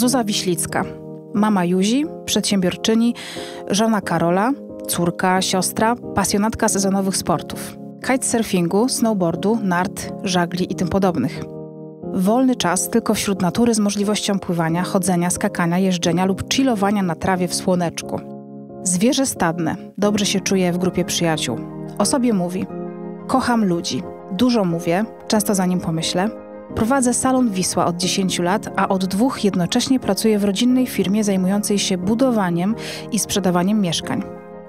Zuza Wiślicka, mama Juzi, przedsiębiorczyni, żona Karola, córka, siostra, pasjonatka sezonowych sportów, kitesurfingu, snowboardu, nart, żagli i tym podobnych. Wolny czas tylko wśród natury z możliwością pływania, chodzenia, skakania, jeżdżenia lub chillowania na trawie w słoneczku. Zwierzę stadne, dobrze się czuje w grupie przyjaciół. O sobie mówi: Kocham ludzi, dużo mówię, często zanim pomyślę, Prowadzę salon Wisła od 10 lat, a od dwóch jednocześnie pracuję w rodzinnej firmie zajmującej się budowaniem i sprzedawaniem mieszkań.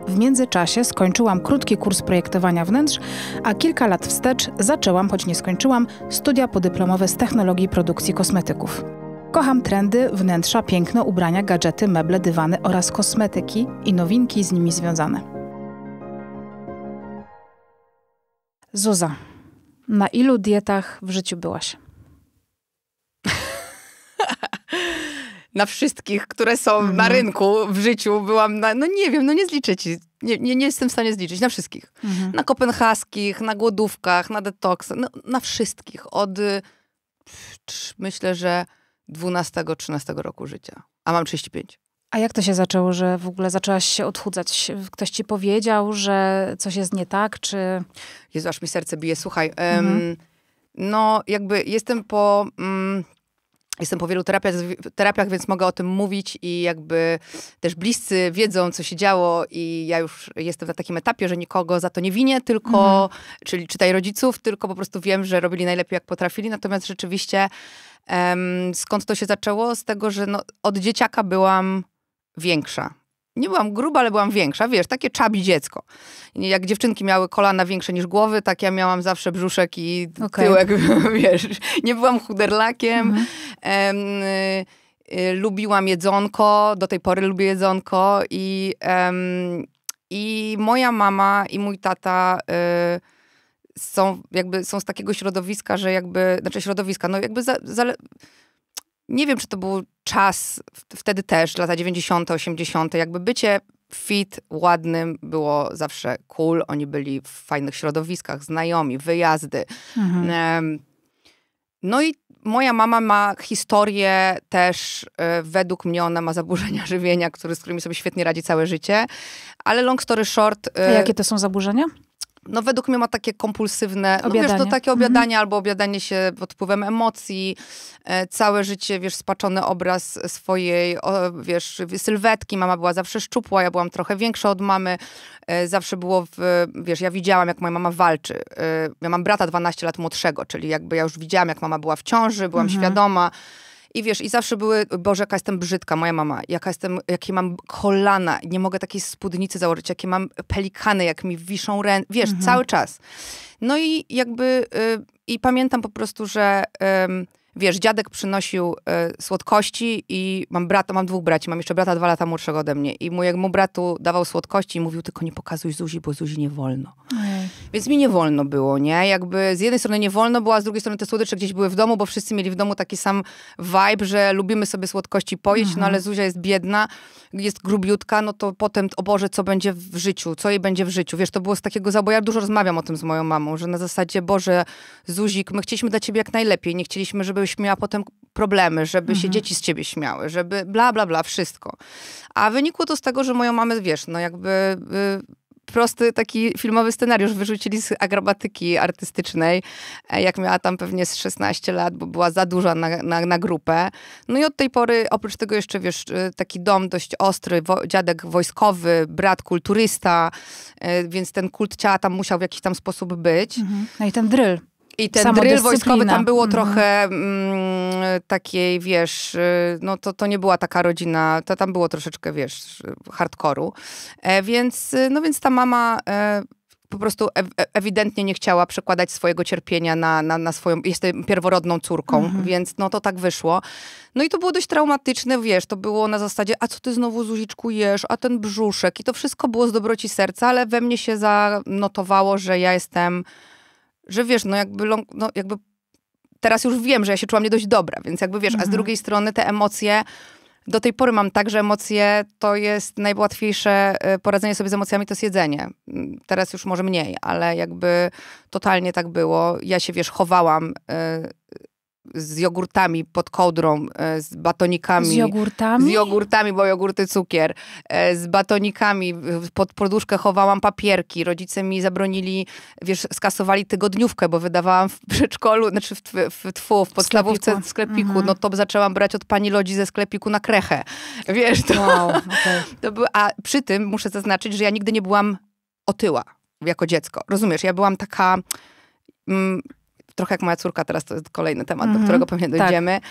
W międzyczasie skończyłam krótki kurs projektowania wnętrz, a kilka lat wstecz zaczęłam, choć nie skończyłam, studia podyplomowe z technologii produkcji kosmetyków. Kocham trendy, wnętrza, piękno, ubrania, gadżety, meble, dywany oraz kosmetyki i nowinki z nimi związane. Zuza, na ilu dietach w życiu byłaś? na wszystkich, które są na mhm. rynku, w życiu byłam na, no nie wiem, no nie zliczę ci, nie, nie, nie jestem w stanie zliczyć, na wszystkich. Mhm. Na kopenhaskich, na głodówkach, na detoksach, no, na wszystkich. Od y, myślę, że 12-13 roku życia, a mam 35. A jak to się zaczęło, że w ogóle zaczęłaś się odchudzać? Ktoś ci powiedział, że coś jest nie tak, czy... Jezu, aż mi serce bije. Słuchaj, mhm. no jakby jestem po... Mm, Jestem po wielu terapiach, terapiach, więc mogę o tym mówić i jakby też bliscy wiedzą, co się działo i ja już jestem na takim etapie, że nikogo za to nie winię, tylko, mhm. czyli czytaj rodziców, tylko po prostu wiem, że robili najlepiej, jak potrafili. Natomiast rzeczywiście um, skąd to się zaczęło? Z tego, że no, od dzieciaka byłam większa nie byłam gruba, ale byłam większa, wiesz, takie czabi dziecko. Jak dziewczynki miały kolana większe niż głowy, tak ja miałam zawsze brzuszek i okay. tyłek, wiesz. Nie byłam chuderlakiem. Mhm. Um, y, y, lubiłam jedzonko, do tej pory lubię jedzonko i, um, i moja mama i mój tata... Y, są jakby są z takiego środowiska, że jakby, znaczy środowiska, no jakby za, za, nie wiem, czy to był czas wtedy też, lata 90., 80., jakby bycie fit, ładnym było zawsze cool. Oni byli w fajnych środowiskach, znajomi, wyjazdy. Mhm. No i moja mama ma historię też, e, według mnie ona ma zaburzenia żywienia, który, z którymi sobie świetnie radzi całe życie. Ale long story short... E, A jakie to są zaburzenia? no według mnie ma takie kompulsywne, obiadanie. no wiesz, to takie mhm. obiadanie mhm. albo obiadanie się pod wpływem emocji, e, całe życie, wiesz, spaczony obraz swojej, o, wiesz, sylwetki, mama była zawsze szczupła, ja byłam trochę większa od mamy, e, zawsze było, w, wiesz, ja widziałam, jak moja mama walczy. E, ja mam brata 12 lat młodszego, czyli jakby ja już widziałam, jak mama była w ciąży, byłam mhm. świadoma, i wiesz, i zawsze były, Boże, jaka jestem brzydka, moja mama, jaka jestem, jakie mam kolana, nie mogę takiej spódnicy założyć, jakie mam pelikany, jak mi wiszą ręce, wiesz, mhm. cały czas. No i jakby, y, i pamiętam po prostu, że... Y, wiesz, dziadek przynosił e, słodkości i mam brata, mam dwóch braci, mam jeszcze brata dwa lata młodszego ode mnie i jak mu bratu dawał słodkości i mówił, tylko nie pokazuj Zuzi, bo Zuzi nie wolno. Więc mi nie wolno było, nie? Jakby z jednej strony nie wolno było, a z drugiej strony te słodycze gdzieś były w domu, bo wszyscy mieli w domu taki sam vibe, że lubimy sobie słodkości pojeść, no mhm. no ale Zuzia jest biedna, jest grubiutka, no to potem, o Boże, co będzie w życiu, co jej będzie w życiu. Wiesz, to było z takiego zaboju, ja dużo rozmawiam o tym z moją mamą, że na zasadzie, Boże, Zuzik, my chcieliśmy dla ciebie jak najlepiej, nie chcieliśmy, żeby żebyś miała potem problemy, żeby mhm. się dzieci z ciebie śmiały, żeby bla, bla, bla, wszystko. A wynikło to z tego, że moją mamę, wiesz, no jakby... Y, prosty taki filmowy scenariusz wyrzucili z agrobatyki artystycznej, e, jak miała tam pewnie z 16 lat, bo była za duża na, na, na grupę. No i od tej pory, oprócz tego jeszcze, wiesz, y, taki dom dość ostry, wo, dziadek wojskowy, brat kulturysta, y, więc ten kult ciała tam musiał w jakiś tam sposób być. Mhm. No i ten dryl. I ten drill wojskowy tam było mhm. trochę mm, takiej, wiesz, no to, to nie była taka rodzina, to tam było troszeczkę, wiesz, hardkoru. E, więc, no więc ta mama... E, po prostu e, ewidentnie nie chciała przekładać swojego cierpienia na, na, na swoją, jestem pierworodną córką, mhm. więc no to tak wyszło. No i to było dość traumatyczne, wiesz, to było na zasadzie, a co ty znowu Zuziczku jesz, a ten brzuszek i to wszystko było z dobroci serca, ale we mnie się zanotowało, że ja jestem że wiesz, no jakby, no jakby teraz już wiem, że ja się czułam nie dość dobra, więc jakby wiesz, mhm. a z mhm. drugiej strony te emocje, do tej pory mam tak, że emocje to jest najłatwiejsze y, poradzenie sobie z emocjami, to jest jedzenie. Mm, teraz już może mniej, ale jakby totalnie tak było. Ja się wiesz, chowałam y, z jogurtami pod kołdrą, e, z batonikami. Z jogurtami? Z jogurtami, bo jogurty cukier. E, z batonikami, pod poduszkę chowałam papierki. Rodzice mi zabronili, wiesz, skasowali tygodniówkę, bo wydawałam w przedszkolu, znaczy w, w, tfu, w podstawówce sklepiku. sklepiku. Mhm. No to zaczęłam brać od pani Lodzi ze sklepiku na krechę. Wiesz, to, wow, okay. to by, a przy tym muszę zaznaczyć, że ja nigdy nie byłam otyła jako dziecko. Rozumiesz, ja byłam taka... Mm, trochę jak moja córka, teraz to jest kolejny temat, mm -hmm. do mhm. którego pewnie tak. dojdziemy. Tak.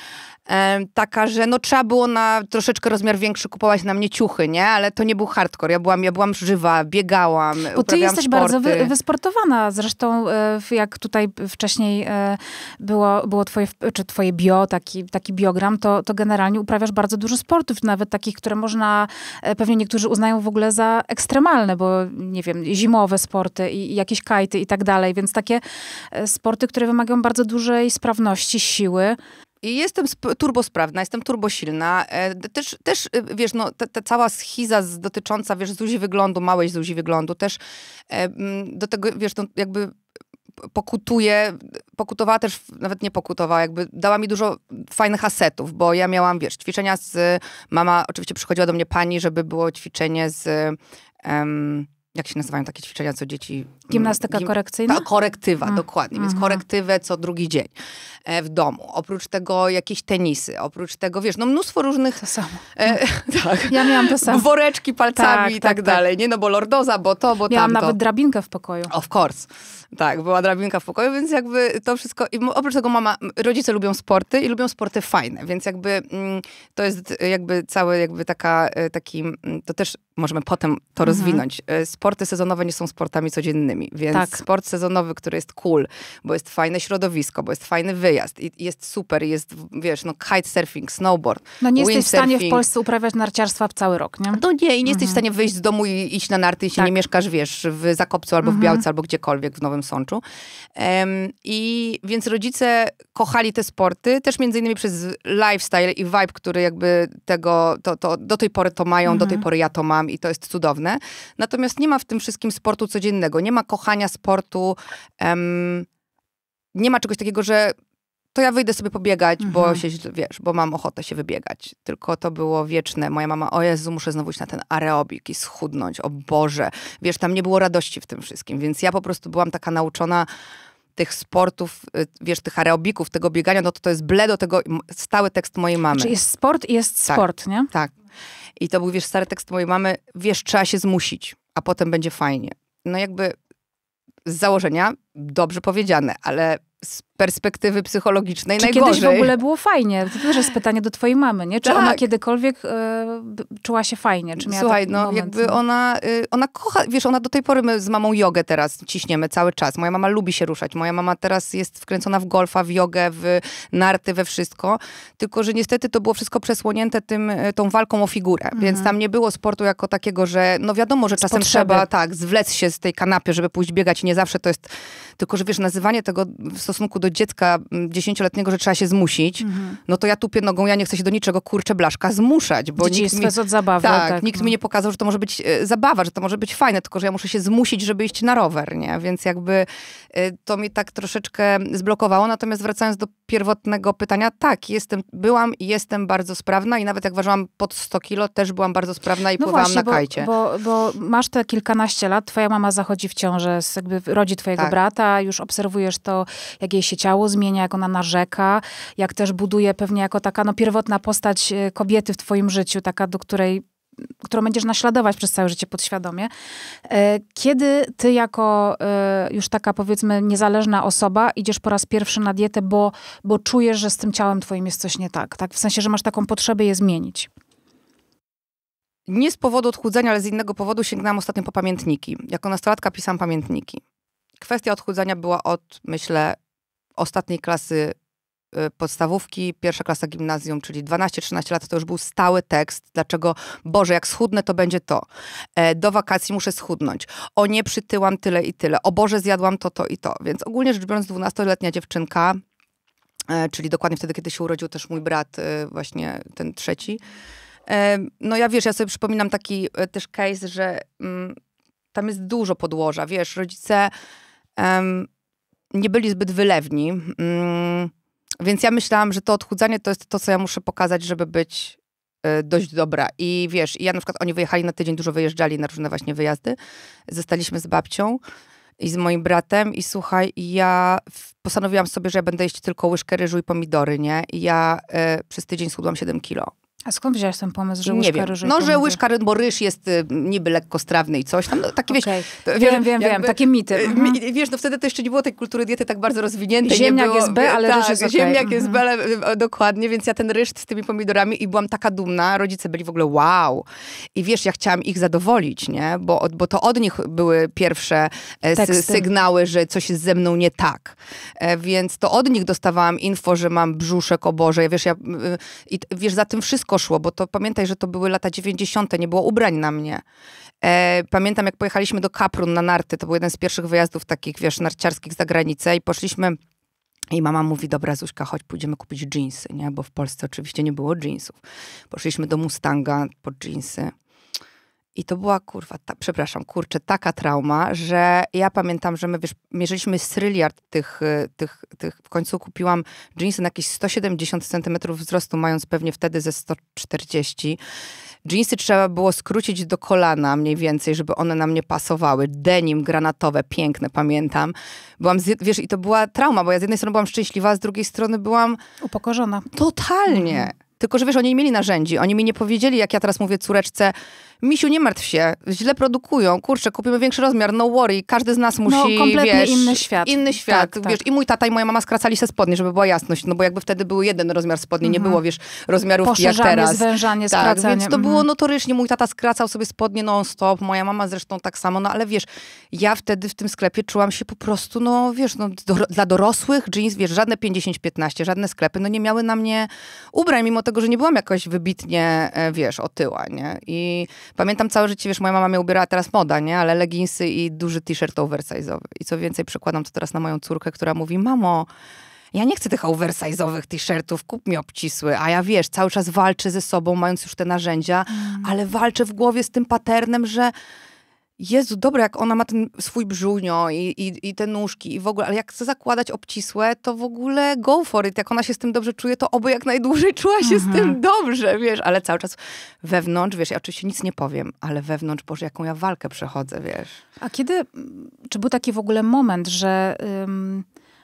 E, taka, że no trzeba było na troszeczkę rozmiar większy kupować na mnie ciuchy, nie? Ale to nie był hardcore. Ja byłam, ja byłam żywa, biegałam, Bo ty jesteś sporty. bardzo wy, wysportowana. Zresztą e, jak tutaj wcześniej e, było, było twoje, czy twoje bio, taki, taki biogram, to, to generalnie uprawiasz bardzo dużo sportów, nawet takich, które można, e, pewnie niektórzy uznają w ogóle za ekstremalne, bo nie wiem, zimowe sporty i, i jakieś kajty i tak dalej, więc takie sporty, które wymagają bardzo dużej sprawności, siły. I jestem turbosprawna, jestem turbosilna. E, też, też y, wiesz, no, ta, cała schiza z, dotycząca, wiesz, Zuzi wyglądu, małej Zuzi wyglądu, też e, do tego, wiesz, no, jakby pokutuje, pokutowała też, nawet nie pokutowała, jakby dała mi dużo fajnych asetów, bo ja miałam, wiesz, ćwiczenia z, mama, oczywiście przychodziła do mnie pani, żeby było ćwiczenie z jak się nazywają takie ćwiczenia, co dzieci... Gimnastyka gim, korekcyjna? Ta, korektywa, mm. dokładnie. Więc mhm. korektywę co drugi dzień e, w domu. Oprócz tego jakieś tenisy, oprócz tego, wiesz, no mnóstwo różnych... To samo. E, no. tak. Ja miałam to samo. Woreczki palcami tak, i tak, tak, tak dalej, nie? No bo lordoza, bo to, bo miałam tamto. nawet drabinkę w pokoju. Of course. Tak, była drabinka w pokoju, więc jakby to wszystko... I oprócz tego mama, rodzice lubią sporty i lubią sporty fajne, więc jakby mm, to jest jakby cały jakby taka, e, taki... Mm, to też możemy potem to mm -hmm. rozwinąć e, sporty sezonowe nie są sportami codziennymi, więc tak. sport sezonowy, który jest cool, bo jest fajne środowisko, bo jest fajny wyjazd i jest super, jest, wiesz, no kitesurfing, snowboard, No nie jesteś w stanie w Polsce uprawiać narciarstwa w cały rok, nie? No nie, i nie mhm. jesteś w mhm. stanie wyjść z domu i iść na narty, jeśli tak. nie mieszkasz, wiesz, w Zakopcu albo mhm. w Białce, albo gdziekolwiek w Nowym Sączu. Um, I więc rodzice kochali te sporty, też między innymi przez lifestyle i vibe, który jakby tego, to, to do tej pory to mają, mhm. do tej mhm. pory ja to mam i to jest cudowne. Natomiast nie ma w tym wszystkim sportu codziennego, nie ma kochania sportu, nie ma czegoś takiego, że to ja wyjdę sobie pobiegać, mhm. bo się, wiesz, bo mam ochotę się wybiegać. Tylko to było wieczne. Moja mama, o Jezu, muszę znowu iść na ten aerobik i schudnąć, o Boże. Wiesz, tam nie było radości w tym wszystkim, więc ja po prostu byłam taka nauczona tych sportów, y, wiesz, tych aerobików, tego biegania, no to to jest bledo tego, stały tekst mojej mamy. Czyli znaczy jest sport i jest tak, sport, nie? Tak. I to był, wiesz, stary tekst mojej mamy, wiesz, trzeba się zmusić a potem będzie fajnie. No jakby z założenia dobrze powiedziane, ale z perspektywy psychologicznej Czy najgorzej. kiedyś w ogóle było fajnie? To też jest pytanie do twojej mamy, nie? Czy tak. ona kiedykolwiek y, czuła się fajnie? Czy miała Słuchaj, no moment? jakby no? ona, y, ona kocha, wiesz, ona do tej pory my z mamą jogę teraz ciśniemy cały czas. Moja mama lubi się ruszać. Moja mama teraz jest wkręcona w golfa, w jogę, w narty, we wszystko. Tylko, że niestety to było wszystko przesłonięte tym, e, tą walką o figurę. Mhm. Więc tam nie było sportu jako takiego, że no wiadomo, że czasem trzeba tak, zwlec się z tej kanapy, żeby pójść biegać. Nie zawsze to jest tylko, że wiesz, nazywanie tego w stosunku do dziecka mm, dziesięcioletniego, że trzeba się zmusić, mhm. no to ja tupię nogą, ja nie chcę się do niczego, kurczę, blaszka, zmuszać. Bo Dzieciństwo nikt mi, jest od zabawy. Tak, tak nikt no. mi nie pokazał, że to może być e, zabawa, że to może być fajne, tylko, że ja muszę się zmusić, żeby iść na rower, nie? Więc jakby e, to mnie tak troszeczkę zblokowało. Natomiast wracając do pierwotnego pytania, tak, jestem, byłam i jestem bardzo sprawna i nawet jak ważyłam pod 100 kilo, też byłam bardzo sprawna i no pływałam właśnie, na kajcie. Bo, bo, bo masz te kilkanaście lat, twoja mama zachodzi w ciążę, jakby rodzi twojego tak. brata, już obserwujesz to, jak jej się ciało zmienia, jak ona narzeka, jak też buduje pewnie jako taka no, pierwotna postać y, kobiety w twoim życiu, taka, do której którą będziesz naśladować przez całe życie podświadomie. E, kiedy ty jako y, już taka powiedzmy niezależna osoba idziesz po raz pierwszy na dietę, bo, bo czujesz, że z tym ciałem twoim jest coś nie tak, tak? W sensie, że masz taką potrzebę je zmienić. Nie z powodu odchudzenia, ale z innego powodu sięgnęłam ostatnio po pamiętniki. Jako nastolatka pisałam pamiętniki. Kwestia odchudzania była od, myślę, ostatniej klasy y, podstawówki, pierwsza klasa gimnazjum, czyli 12-13 lat, to już był stały tekst, dlaczego, Boże, jak schudnę, to będzie to. E, do wakacji muszę schudnąć. O nie przytyłam tyle i tyle. O Boże, zjadłam to, to i to. Więc ogólnie rzecz biorąc, 12-letnia dziewczynka, e, czyli dokładnie wtedy, kiedy się urodził też mój brat, e, właśnie ten trzeci. E, no ja wiesz, ja sobie przypominam taki e, też case, że mm, tam jest dużo podłoża, wiesz, rodzice nie byli zbyt wylewni. Mm, więc ja myślałam, że to odchudzanie to jest to, co ja muszę pokazać, żeby być y, dość dobra. I wiesz, ja na przykład, oni wyjechali na tydzień, dużo wyjeżdżali na różne właśnie wyjazdy. Zostaliśmy z babcią i z moim bratem i słuchaj, ja postanowiłam sobie, że ja będę jeść tylko łyżkę ryżu i pomidory, nie? I ja y, przez tydzień schudłam 7 kilo. A skąd wziąłeś ten pomysł, że łyżka ryżu? No, że łyżka ryżu, bo ryż jest y, niby lekkostrawny i coś tam. No, takie, okay. wieś, to, wiem, wiem, wiem, takie mity. Y, mhm. wiesz, no wtedy to jeszcze nie było tej kultury diety tak bardzo rozwiniętej. Ziemniak było, jest B, y, ale tak, ryż jest okay. Ziemniak jest B, mhm. ale y, dokładnie, więc ja ten ryż z tymi pomidorami i byłam taka dumna. Rodzice byli w ogóle wow. I wiesz, ja chciałam ich zadowolić, nie? Bo, bo to od nich były pierwsze e, sygnały, że coś jest ze mną nie tak. E, więc to od nich dostawałam info, że mam brzuszek, o Boże. Wiesz, ja, i, wiesz za tym wszystko szybko szło, bo to pamiętaj, że to były lata 90., nie było ubrań na mnie. E, pamiętam, jak pojechaliśmy do Kaprun na narty, to był jeden z pierwszych wyjazdów takich, wiesz, narciarskich za granicę i poszliśmy i mama mówi, dobra Zuśka, chodź, pójdziemy kupić dżinsy, nie? Bo w Polsce oczywiście nie było dżinsów. Poszliśmy do Mustanga po dżinsy. I to była kurwa, ta, przepraszam, kurczę, taka trauma, że ja pamiętam, że my wiesz, mierzyliśmy sryliard tych, y, tych, tych. W końcu kupiłam jeansy na jakieś 170 cm wzrostu, mając pewnie wtedy ze 140. Jeansy trzeba było skrócić do kolana mniej więcej, żeby one na mnie pasowały. Denim granatowe, piękne, pamiętam. Byłam, wiesz, i to była trauma, bo ja z jednej strony byłam szczęśliwa, a z drugiej strony byłam... Upokorzona. Totalnie. Mhm. Tylko, że wiesz, oni nie mieli narzędzi. Oni mi nie powiedzieli, jak ja teraz mówię córeczce, misiu, nie martw się, źle produkują, kurczę, kupimy większy rozmiar, no worry, każdy z nas no, musi, no, kompletnie wiesz, inny świat. Inny świat, tak, tak. wiesz, tak. i mój tata i moja mama skracali się spodnie, żeby była jasność, no bo jakby wtedy był jeden rozmiar spodni, mhm. nie było, wiesz, rozmiarów jak teraz. zwężanie, tak, skracanie. więc to mhm. było notorycznie, mój tata skracał sobie spodnie non-stop, moja mama zresztą tak samo, no ale wiesz, ja wtedy w tym sklepie czułam się po prostu, no wiesz, no, do, dla dorosłych jeans, wiesz, żadne 50-15, żadne sklepy, no nie miały na mnie ubrań, mimo tego, dlatego że nie byłam jakoś wybitnie, e, wiesz, otyła, nie? I pamiętam całe życie, wiesz, moja mama mnie ubierała teraz moda, nie? Ale leginsy i duży t-shirt oversize'owy. I co więcej, przekładam to teraz na moją córkę, która mówi, mamo, ja nie chcę tych oversize'owych t-shirtów, kup mi obcisły, a ja wiesz, cały czas walczę ze sobą, mając już te narzędzia, mm. ale walczę w głowie z tym paternem, że Jezu, dobra, jak ona ma ten swój brzunio i, i, i te nóżki i w ogóle, ale jak chce zakładać obcisłe, to w ogóle go for it. Jak ona się z tym dobrze czuje, to oby jak najdłużej czuła się mhm. z tym mhm. dobrze, wiesz, ale cały czas wewnątrz, wiesz, ja oczywiście nic nie powiem, ale wewnątrz, Boże, jaką ja walkę przechodzę, wiesz. A kiedy, czy był taki w ogóle moment, że...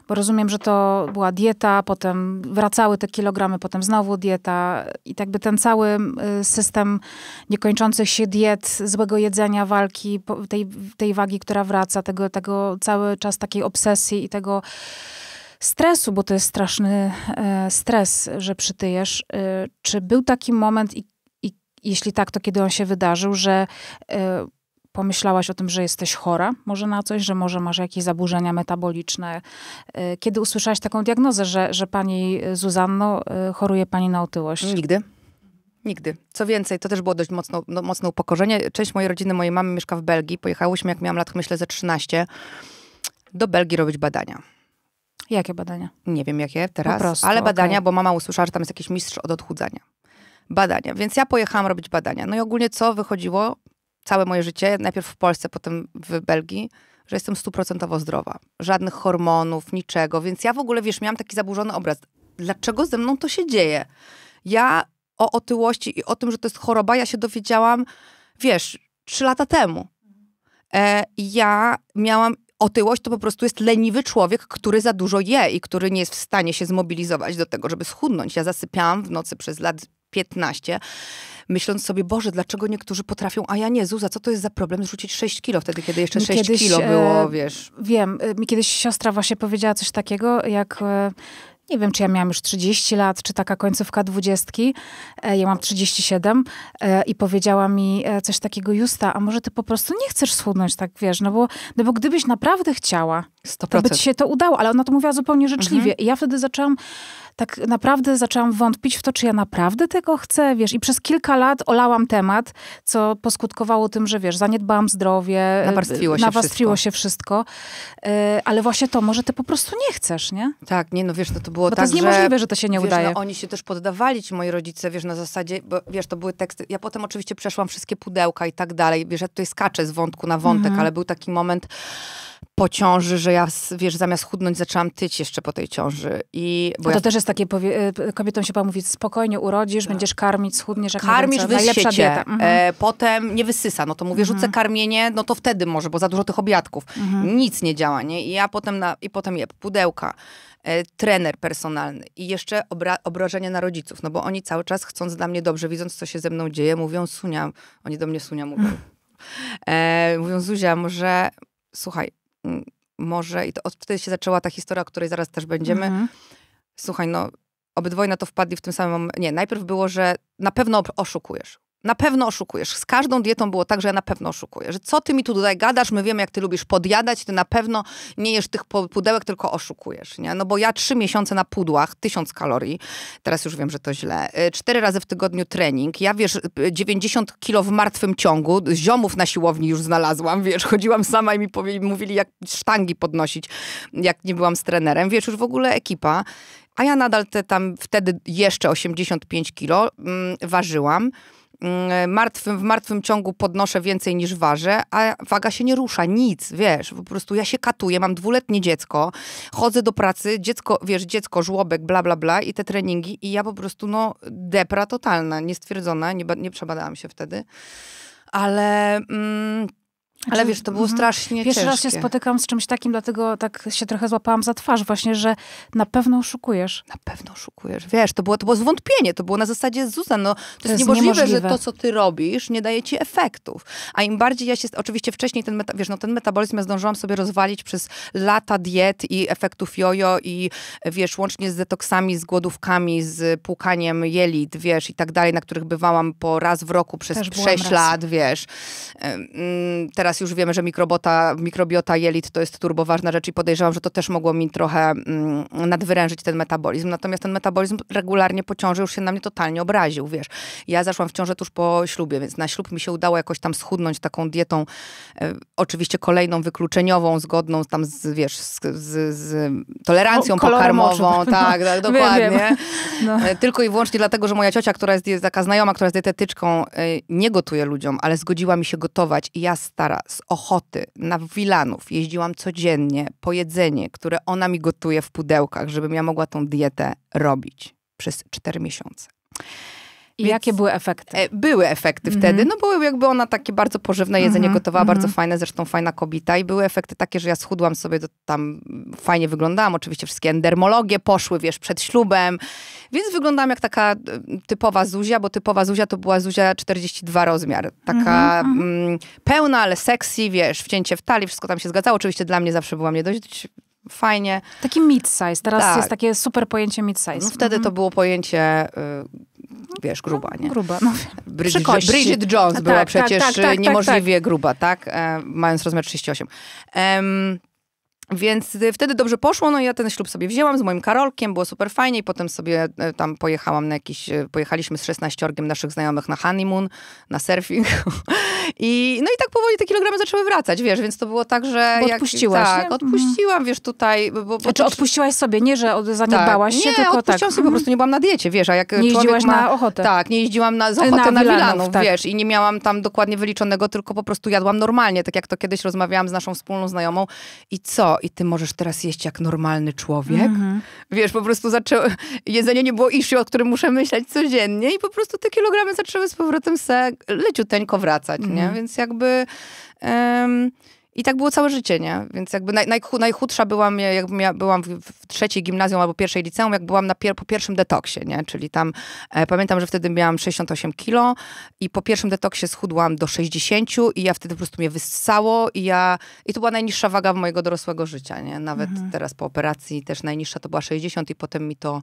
Bo rozumiem, że to była dieta, potem wracały te kilogramy, potem znowu dieta i tak by ten cały y, system niekończących się diet, złego jedzenia, walki, tej, tej wagi, która wraca, tego, tego cały czas takiej obsesji i tego stresu, bo to jest straszny e, stres, że przytyjesz. Y, czy był taki moment i jeśli tak, to kiedy on się wydarzył, że y, pomyślałaś o tym, że jesteś chora może na coś, że może masz jakieś zaburzenia metaboliczne? E, kiedy usłyszałaś taką diagnozę, że, że pani Zuzanno, e, choruje pani na otyłość? Nigdy. Nigdy. Co więcej, to też było dość mocno, no, mocne upokorzenie. Część mojej rodziny, mojej mamy mieszka w Belgii. Pojechałyśmy, jak miałam lat, myślę, ze 13, do Belgii robić badania. Jakie badania? Nie wiem, jakie teraz, prostu, ale badania, okay. bo mama usłyszała, że tam jest jakiś mistrz od odchudzania. Badania. Więc ja pojechałam robić badania. No i ogólnie co wychodziło? całe moje życie, najpierw w Polsce, potem w Belgii, że jestem stuprocentowo zdrowa. Żadnych hormonów, niczego. Więc ja w ogóle, wiesz, miałam taki zaburzony obraz. Dlaczego ze mną to się dzieje? Ja o otyłości i o tym, że to jest choroba, ja się dowiedziałam, wiesz, trzy lata temu. E, ja miałam otyłość, to po prostu jest leniwy człowiek, który za dużo je i który nie jest w stanie się zmobilizować do tego, żeby schudnąć. Ja zasypiałam w nocy przez lat 15 myśląc sobie, Boże, dlaczego niektórzy potrafią, a ja nie, Zuza, co to jest za problem zrzucić 6 kilo wtedy, kiedy jeszcze 6 kiedyś, kilo e, było, wiesz. Wiem, e, mi kiedyś siostra właśnie powiedziała coś takiego, jak... E, nie wiem, czy ja miałam już 30 lat, czy taka końcówka dwudziestki. Ja mam 37 i powiedziała mi coś takiego, Justa, a może ty po prostu nie chcesz schudnąć, tak wiesz, no bo, no bo gdybyś naprawdę chciała, 100%. to by ci się to udało. Ale ona to mówiła zupełnie życzliwie. Mhm. I ja wtedy zaczęłam tak naprawdę zaczęłam wątpić w to, czy ja naprawdę tego chcę, wiesz. I przez kilka lat olałam temat, co poskutkowało tym, że wiesz, zaniedbałam zdrowie. Y, nawarstwiło się nawarstwiło wszystko. się wszystko. Y, ale właśnie to, może ty po prostu nie chcesz, nie? Tak, nie, no wiesz, no to było bo tak, to jest tak, niemożliwe, że, że to się nie wiesz, no udaje. No, oni się też poddawali, ci moi rodzice, wiesz, na zasadzie, bo wiesz, to były teksty. Ja potem oczywiście przeszłam wszystkie pudełka i tak dalej. Wiesz, ja tutaj skaczę z wątku na wątek, mhm. ale był taki moment po ciąży, że ja, wiesz, zamiast chudnąć zaczęłam tyć jeszcze po tej ciąży. I, bo no to ja... też jest takie, powie... E, kobietom się mówi, spokojnie urodzisz, tak. będziesz karmić, schudniesz, Karmisz, najlepsza Mhm. E, potem nie wysysa, no to mówię, mhm. rzucę karmienie, no to wtedy może, bo za dużo tych obiadków. Mhm. Nic nie działa, nie? I ja potem, na... i potem je pudełka, e, trener personalny i jeszcze obra... obrażenia na rodziców, no bo oni cały czas chcąc dla mnie dobrze, widząc co się ze mną dzieje, mówią sunia, oni do mnie sunia mówią. Mhm. E, mówią Zuzia, może słuchaj, może, i to od wtedy się zaczęła ta historia, o której zaraz też będziemy. Mhm. Słuchaj, no obydwoje na to wpadli w tym samym momencie. Nie, najpierw było, że na pewno oszukujesz. Na pewno oszukujesz. Z każdą dietą było tak, że ja na pewno oszukuję. Że co ty mi tu tutaj gadasz, my wiemy, jak ty lubisz podjadać, ty na pewno nie jesz tych pudełek, tylko oszukujesz, nie? No bo ja trzy miesiące na pudłach, tysiąc kalorii, teraz już wiem, że to źle, y, cztery razy w tygodniu trening, ja wiesz, 90 y, kilo w martwym ciągu, ziomów na siłowni już znalazłam, wiesz, chodziłam sama i mi mówili, jak sztangi podnosić, jak nie byłam z trenerem, wiesz, już w ogóle ekipa. A ja nadal te tam wtedy jeszcze 85 kilo mm, ważyłam. Mm, e, martwym, w martwym ciągu podnoszę więcej niż ważę, a waga się nie rusza, nic, wiesz, po prostu ja się katuję, mam dwuletnie dziecko, chodzę do pracy, dziecko, wiesz, dziecko, żłobek, bla, bla, bla i te treningi i ja po prostu, no, depra totalna, niestwierdzona, nie, nie przebadałam się wtedy, ale... Mm, ale znaczy, wiesz, to było strasznie mhm. strasznie Pierwszy ciężkie. raz się spotykam z czymś takim, dlatego tak się trochę złapałam za twarz właśnie, że na pewno oszukujesz. Na pewno oszukujesz. Wiesz, to było, to było zwątpienie, to było na zasadzie Zuzan, no to, to jest, niemożliwe, niemożliwe, że to, co ty robisz, nie daje ci efektów. A im bardziej ja się, oczywiście wcześniej ten, meta, wiesz, no ten metabolizm ja zdążyłam sobie rozwalić przez lata diet i efektów jojo i wiesz, łącznie z detoksami, z głodówkami, z płukaniem jelit, wiesz, i tak dalej, na których bywałam po raz w roku przez Też 6 lat, wiesz. Mm, teraz teraz już wiemy, że mikrobota, mikrobiota jelit to jest turboważna rzecz i podejrzewam, że to też mogło mi trochę mm, nadwyrężyć ten metabolizm. Natomiast ten metabolizm regularnie po ciąży już się na mnie totalnie obraził, wiesz. Ja zaszłam w ciążę tuż po ślubie, więc na ślub mi się udało jakoś tam schudnąć taką dietą, e, oczywiście kolejną wykluczeniową, zgodną tam z, wiesz, z, z, z tolerancją o, pokarmową. Tak, tak, dokładnie. Wiem, wiem. No. E, tylko i wyłącznie dlatego, że moja ciocia, która jest, jest taka znajoma, która jest dietetyczką, e, nie gotuje ludziom, ale zgodziła mi się gotować i ja stara, z Ochoty na Wilanów jeździłam codziennie po jedzenie, które ona mi gotuje w pudełkach, żebym ja mogła tą dietę robić przez 4 miesiące. I Więc jakie były efekty? E, były efekty mm -hmm. wtedy. Mhm. No były jakby ona takie bardzo pożywne jedzenie mm -hmm. gotowała, mm -hmm. bardzo fajne, zresztą fajna kobieta. I były efekty takie, że ja schudłam sobie, to tam fajnie wyglądałam. Oczywiście wszystkie endermologie poszły, wiesz, przed ślubem. Więc wyglądałam jak taka e, typowa Zuzia, bo typowa Zuzia to była Zuzia 42 rozmiar. Taka mhm, mhm. mm, pełna, ale sexy, wiesz, wcięcie w talii, wszystko tam się zgadzało. Oczywiście dla mnie zawsze była mnie dość fajnie. Taki mid-size, teraz tak. jest takie super pojęcie mid-size. No, wtedy to było pojęcie... Y no, wiesz, gruba, nie? Gruba, no. Bridget, Bridget Jones była tak, tak przecież tak, e, tak, tak, tak, niemożliwie gruba, tak? E, mając rozmiar 38. Um, więc y, wtedy dobrze poszło, no i ja ten ślub sobie wzięłam z moim Karolkiem, było super fajnie i potem sobie e, tam pojechałam na jakiś, e, pojechaliśmy z 16 naszych znajomych na honeymoon, na surfing i no i tak powoli te kilogramy zaczęły wracać, wiesz, więc to było tak, że... Bo jak, odpuściłaś, Tak, nie? Mhm. odpuściłam, wiesz, tutaj... Bo, bo znaczy, odpuściłaś sobie, nie, że zaniedbałaś tak, się, nie, tylko odpuściłam tak. odpuściłam sobie, po mhm. prostu nie byłam na diecie, wiesz, a jak Nie jeździłaś ma, na ochotę. Tak, nie jeździłam na, z ochotę na, na Wilanów, tak. wiesz, i nie miałam tam dokładnie wyliczonego, tylko po prostu jadłam normalnie, tak jak to kiedyś rozmawiałam z naszą wspólną znajomą i co? i ty możesz teraz jeść jak normalny człowiek. Mm -hmm. Wiesz, po prostu zaczęło, jedzenie nie było issue, o którym muszę myśleć codziennie i po prostu te kilogramy zaczęły z powrotem se leciuteńko wracać, mm -hmm. nie? Mhm. Więc jakby... Um, i tak było całe życie, nie? Więc jakby naj, najchudsza byłam, jak ja byłam w, w, trzeciej gimnazjum albo pierwszej liceum, jak byłam na pier, po pierwszym detoksie, nie? Czyli tam, e, pamiętam, że wtedy miałam 68 kilo i po pierwszym detoksie schudłam do 60 i ja wtedy po prostu mnie wyssało i ja... I to była najniższa waga mojego dorosłego życia, nie? Nawet mhm. teraz po operacji też najniższa to była 60 i potem mi to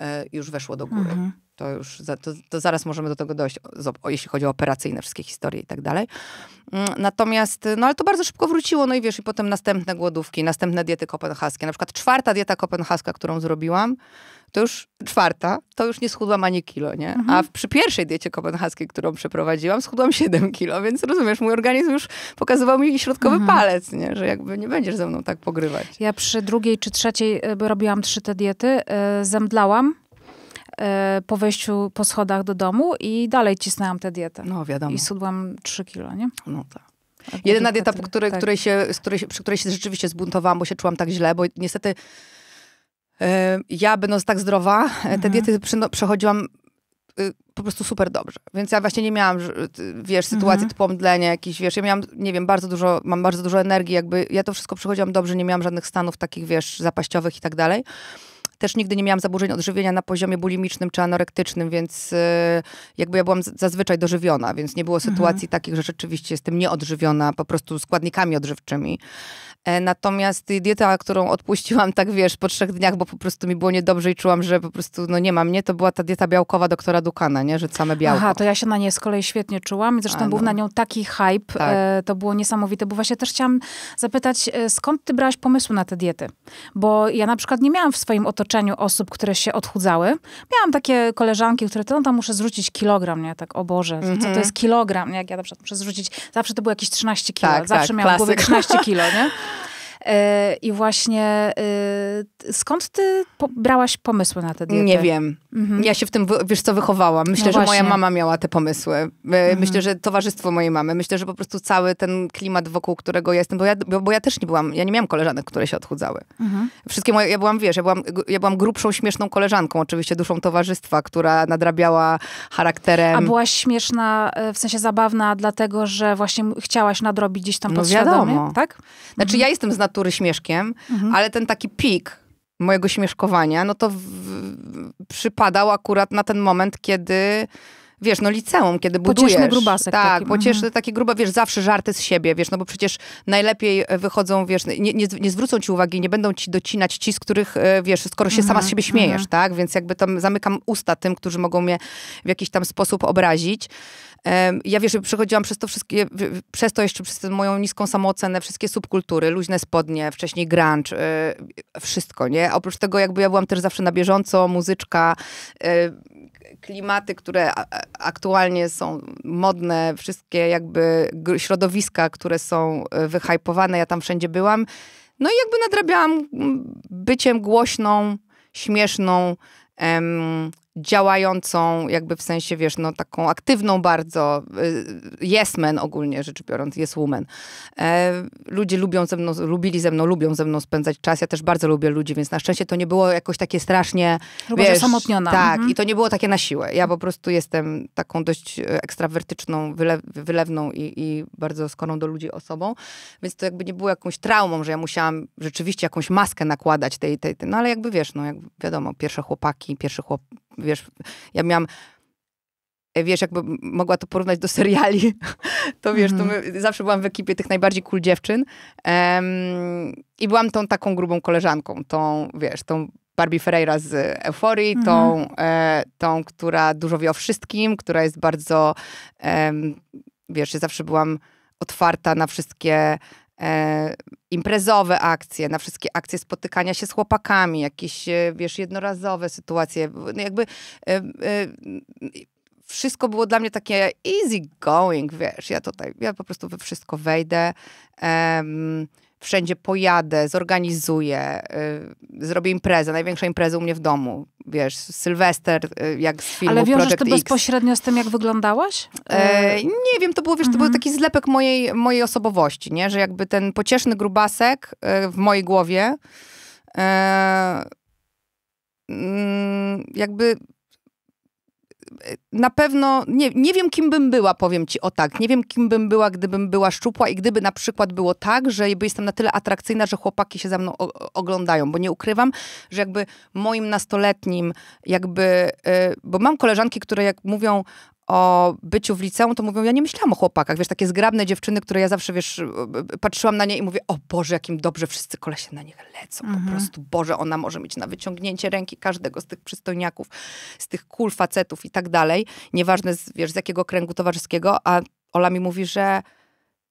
e, już weszło do góry. Mhm. To już za, to, to, zaraz możemy do tego dojść, o, jeśli chodzi o operacyjne wszystkie historie i tak dalej. Mm, natomiast, no ale to bardzo szybko wróciło, no i wiesz, i potem następne głodówki, następne diety kopenhaskie. Na przykład czwarta dieta kopenhaska, którą zrobiłam, to już czwarta, to już nie schudłam ani kilo, nie? Mhm. A przy pierwszej diecie kopenhaskiej, którą przeprowadziłam, schudłam 7 kilo, więc rozumiesz, mój organizm już pokazywał mi środkowy mhm. palec, nie? Że jakby nie będziesz ze mną tak pogrywać. Ja przy drugiej czy trzeciej, y, robiłam trzy te diety, y, zemdlałam E, po wejściu po schodach do domu i dalej cisnęłam tę dietę. No wiadomo. I sudłam 3 kilo, nie? No tak. Jedyna dieta, po której, tak. której się, z której, przy której się rzeczywiście zbuntowałam, bo się czułam tak źle, bo niestety e, ja będąc tak zdrowa, e, mhm. te diety przechodziłam po prostu super dobrze. Więc ja właśnie nie miałam, wiesz, sytuacji mhm. typu omdlenia jakieś, wiesz, ja miałam, nie wiem, bardzo dużo, mam bardzo dużo energii, jakby ja to wszystko przechodziłam dobrze, nie miałam żadnych stanów takich, wiesz, zapaściowych i tak dalej. Też nigdy nie miałam zaburzeń odżywienia na poziomie bulimicznym czy anorektycznym, więc e, jakby ja byłam zazwyczaj dożywiona, więc nie było mhm. sytuacji mhm. takich, że rzeczywiście jestem nieodżywiona po prostu składnikami odżywczymi. E, natomiast dieta, którą odpuściłam, tak wiesz, po trzech dniach, bo po prostu mi było niedobrze i czułam, że po prostu no nie ma mnie, to była ta dieta białkowa doktora Dukana, nie? Że same białko. Aha, to ja się na niej z kolei świetnie czułam. Zresztą A, no. był na nią taki hype. Tak. E, to było niesamowite, bo właśnie też chciałam zapytać, e, skąd ty brałaś pomysły na te diety? Bo ja na przykład nie miałam w swoim otoczeniu osób, które się odchudzały. Miałam takie koleżanki, które to no, tam muszę zrzucić kilogram, nie? Tak, o Boże, mm -hmm. co to mhm. jest kilogram? Nie? Jak ja na przykład muszę zrzucić, zawsze to było jakieś 13 kilo. Tak, zawsze tak, miałam klasyk. 13 kilo, nie? E, I właśnie e, skąd ty brałaś pomysły na te diety? Nie wiem. Mhm. Ja się w tym, wiesz co, wychowałam. Myślę, no że moja mama miała te pomysły. E, mhm. Myślę, że towarzystwo mojej mamy. Myślę, że po prostu cały ten klimat, wokół którego jestem, bo ja, bo, bo ja też nie byłam, ja nie miałam koleżanek, które się odchudzały. Mhm. Wszystkie moje, ja byłam, wiesz, ja byłam, ja byłam grubszą, śmieszną koleżanką, oczywiście duszą towarzystwa, która nadrabiała charakterem. A byłaś śmieszna, w sensie zabawna, dlatego, że właśnie chciałaś nadrobić gdzieś tam no podświadomie, wiadomo. tak? Znaczy mhm. ja jestem z natury śmieszkiem, mhm. ale ten taki pik mojego śmieszkowania, no to w, w, przypadał akurat na ten moment, kiedy wiesz, no liceum, kiedy budujesz... Pocieszny grubasek. Tak, taki. pocieszny, mhm. takie gruba, wiesz, zawsze żarty z siebie, wiesz, no bo przecież najlepiej e, wychodzą, wiesz, nie, nie, nie zwrócą ci uwagi, nie będą ci docinać ci, z których, e, wiesz, skoro się mhm. sama z mhm, siebie śmiejesz, mhm. tak? Więc jakby tam zamykam usta tym, którzy mogą mnie w jakiś tam sposób obrazić. Ja wiesz, że przechodziłam przez to wszystkie, przez to jeszcze przez moją niską samoocenę, wszystkie subkultury, luźne spodnie, wcześniej grunge, e, wszystko, nie? Oprócz tego jakby ja byłam też zawsze na bieżąco, muzyczka, klimaty, które aktualnie są modne, wszystkie jakby środowiska, które są e, wyhypowane, ja tam wszędzie byłam. No i jakby nadrabiałam byciem głośną, śmieszną, em, działającą, jakby w sensie, wiesz, no taką aktywną bardzo, y, yes men ogólnie rzecz biorąc, jest woman. E, ludzie lubią ze mną, lubili ze mną, lubią ze mną spędzać czas, ja też bardzo lubię ludzi, więc na szczęście to nie było jakoś takie strasznie, Lubię wiesz, osamotniona. Tak, mhm. i to nie było takie na siłę. Ja po prostu jestem taką dość e, ekstrawertyczną, wylew, wylewną i, i bardzo skorą do ludzi osobą, więc to jakby nie było jakąś traumą, że ja musiałam rzeczywiście jakąś maskę nakładać tej, tej, tej no ale jakby wiesz, no jak wiadomo, pierwsze chłopaki, pierwszy chłop wiesz, ja miałam e, wiesz, jakby mogła to porównać do seriali, to wiesz, mm. to mhm. my, zawsze byłam w ekipie tych najbardziej cool dziewczyn um, i byłam tą taką grubą koleżanką, tą, wiesz, tą Barbie Ferreira z Euforii, mm. tą, mhm. e, tą, która dużo wie o wszystkim, która jest bardzo, um, wiesz, zawsze byłam otwarta na wszystkie e, imprezowe akcje, na wszystkie akcje spotykania się z chłopakami, jakieś, e, wiesz, jednorazowe sytuacje. No jakby e, e, wszystko było dla mnie takie easy going, wiesz, ja tutaj, ja po prostu we wszystko wejdę. Um, wszędzie pojadę, zorganizuję, y, zrobię imprezę, największą imprezę u mnie w domu. Wiesz, Sylwester, y, jak z filmu Ale wiążesz Project ty X. bezpośrednio z tym, jak wyglądałaś? E, nie wiem, to był, wiesz, mhm. to był taki zlepek mojej, mojej osobowości, nie? Że jakby ten pocieszny grubasek y, w mojej głowie e, mm, jakby Y, na pewno nie, nie wiem, kim bym była, powiem ci o tak. Nie wiem, kim bym była, gdybym była szczupła i gdyby na przykład było tak, że jestem na tyle atrakcyjna, że chłopaki się za mną o, oglądają, bo nie ukrywam, że jakby moim nastoletnim, jakby, y, bo mam koleżanki, które jak mówią o byciu w liceum, to mówią, ja nie myślałam o chłopakach. Wiesz, takie zgrabne dziewczyny, które ja zawsze, wiesz, e, e, patrzyłam na nie i mówię, o Boże, jakim dobrze wszyscy kolesie na nich lecą. Mhm. Po prostu, Boże, ona może mieć na wyciągnięcie ręki każdego z tych przystojniaków, z tych kul facetów i tak dalej. Nieważne, z, wiesz, z jakiego kręgu towarzyskiego, a Ola mi mówi, że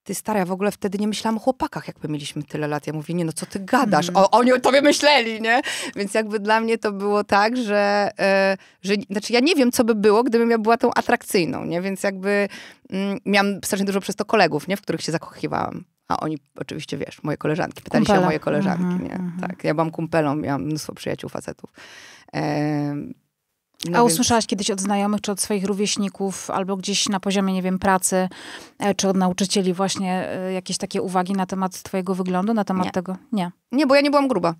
ty stara, ja w ogóle wtedy nie myślałam o chłopakach, jakby mieliśmy tyle lat. Ja mówię, nie no, co ty gadasz? Mm. O, oni o tobie myśleli, nie? Więc jakby dla mnie to było tak, że, y, że znaczy ja nie wiem, co by było, gdybym ja była tą atrakcyjną, nie? Więc jakby mm, miałam strasznie dużo przez to kolegów, nie? W których się zakochiwałam. A oni oczywiście, wiesz, moje koleżanki. Pytali się o moje koleżanki, mm -hmm, nie? Mm -hmm. Tak, ja byłam kumpelą, miałam mnóstwo przyjaciół facetów. Y no A więc... usłyszałaś kiedyś od znajomych, czy od swoich rówieśników, albo gdzieś na poziomie, nie wiem, pracy, e, czy od nauczycieli właśnie e, jakieś takie uwagi na temat twojego wyglądu, na temat nie. tego? Nie. Nie, bo ja nie byłam gruba.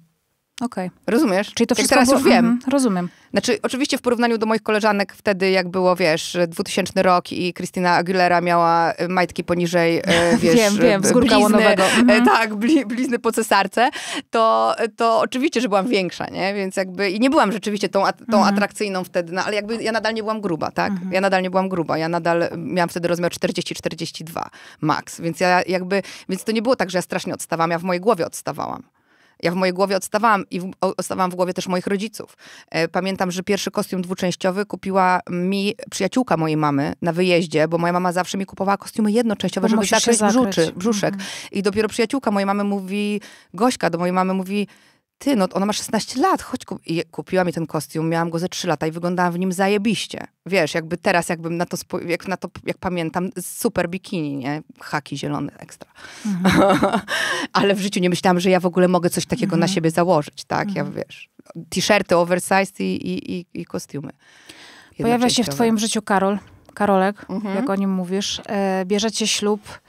Okej. Okay. Rozumiesz? Czyli to wszystko teraz było... już wiem. Mhm, rozumiem. Znaczy, oczywiście w porównaniu do moich koleżanek wtedy, jak było, wiesz, 2000 rok i Krystyna Aguilera miała e, majtki poniżej, e, wiesz... wiem, wiem, z górka blizny, e, mhm. Tak, bli, blizny po cesarce, to, to oczywiście, że byłam większa, nie? Więc jakby... I nie byłam rzeczywiście tą, tą mhm. atrakcyjną wtedy, no, ale jakby ja nadal nie byłam gruba, tak? Mhm. Ja nadal nie byłam gruba. Ja nadal miałam wtedy rozmiar 40-42 max. Więc ja jakby... Więc to nie było tak, że ja strasznie odstawałam, ja w mojej głowie odstawałam. Ja w mojej głowie odstawałam i w, odstawałam w głowie też moich rodziców. E, pamiętam, że pierwszy kostium dwuczęściowy kupiła mi przyjaciółka mojej mamy na wyjeździe, bo moja mama zawsze mi kupowała kostiumy jednoczęściowe, bo żeby zakryć, brzuczy, brzuszek. Mhm. I dopiero przyjaciółka mojej mamy mówi, Gośka do mojej mamy mówi, ty, no ona ma 16 lat, chodź, kup I kupiła mi ten kostium, miałam go ze 3 lata i wyglądałam w nim zajebiście. Wiesz, jakby teraz, jakbym na to, jak na to, jak pamiętam, super bikini, nie? Haki zielone, ekstra. Mhm. Ale w życiu nie myślałam, że ja w ogóle mogę coś takiego mhm. na siebie założyć, tak? Mhm. Ja, wiesz, t-shirty oversized i, i, i, i kostiumy. Pojawia się w twoim życiu Karol, Karolek, mhm. jak o nim mówisz. E, bierzecie ślub,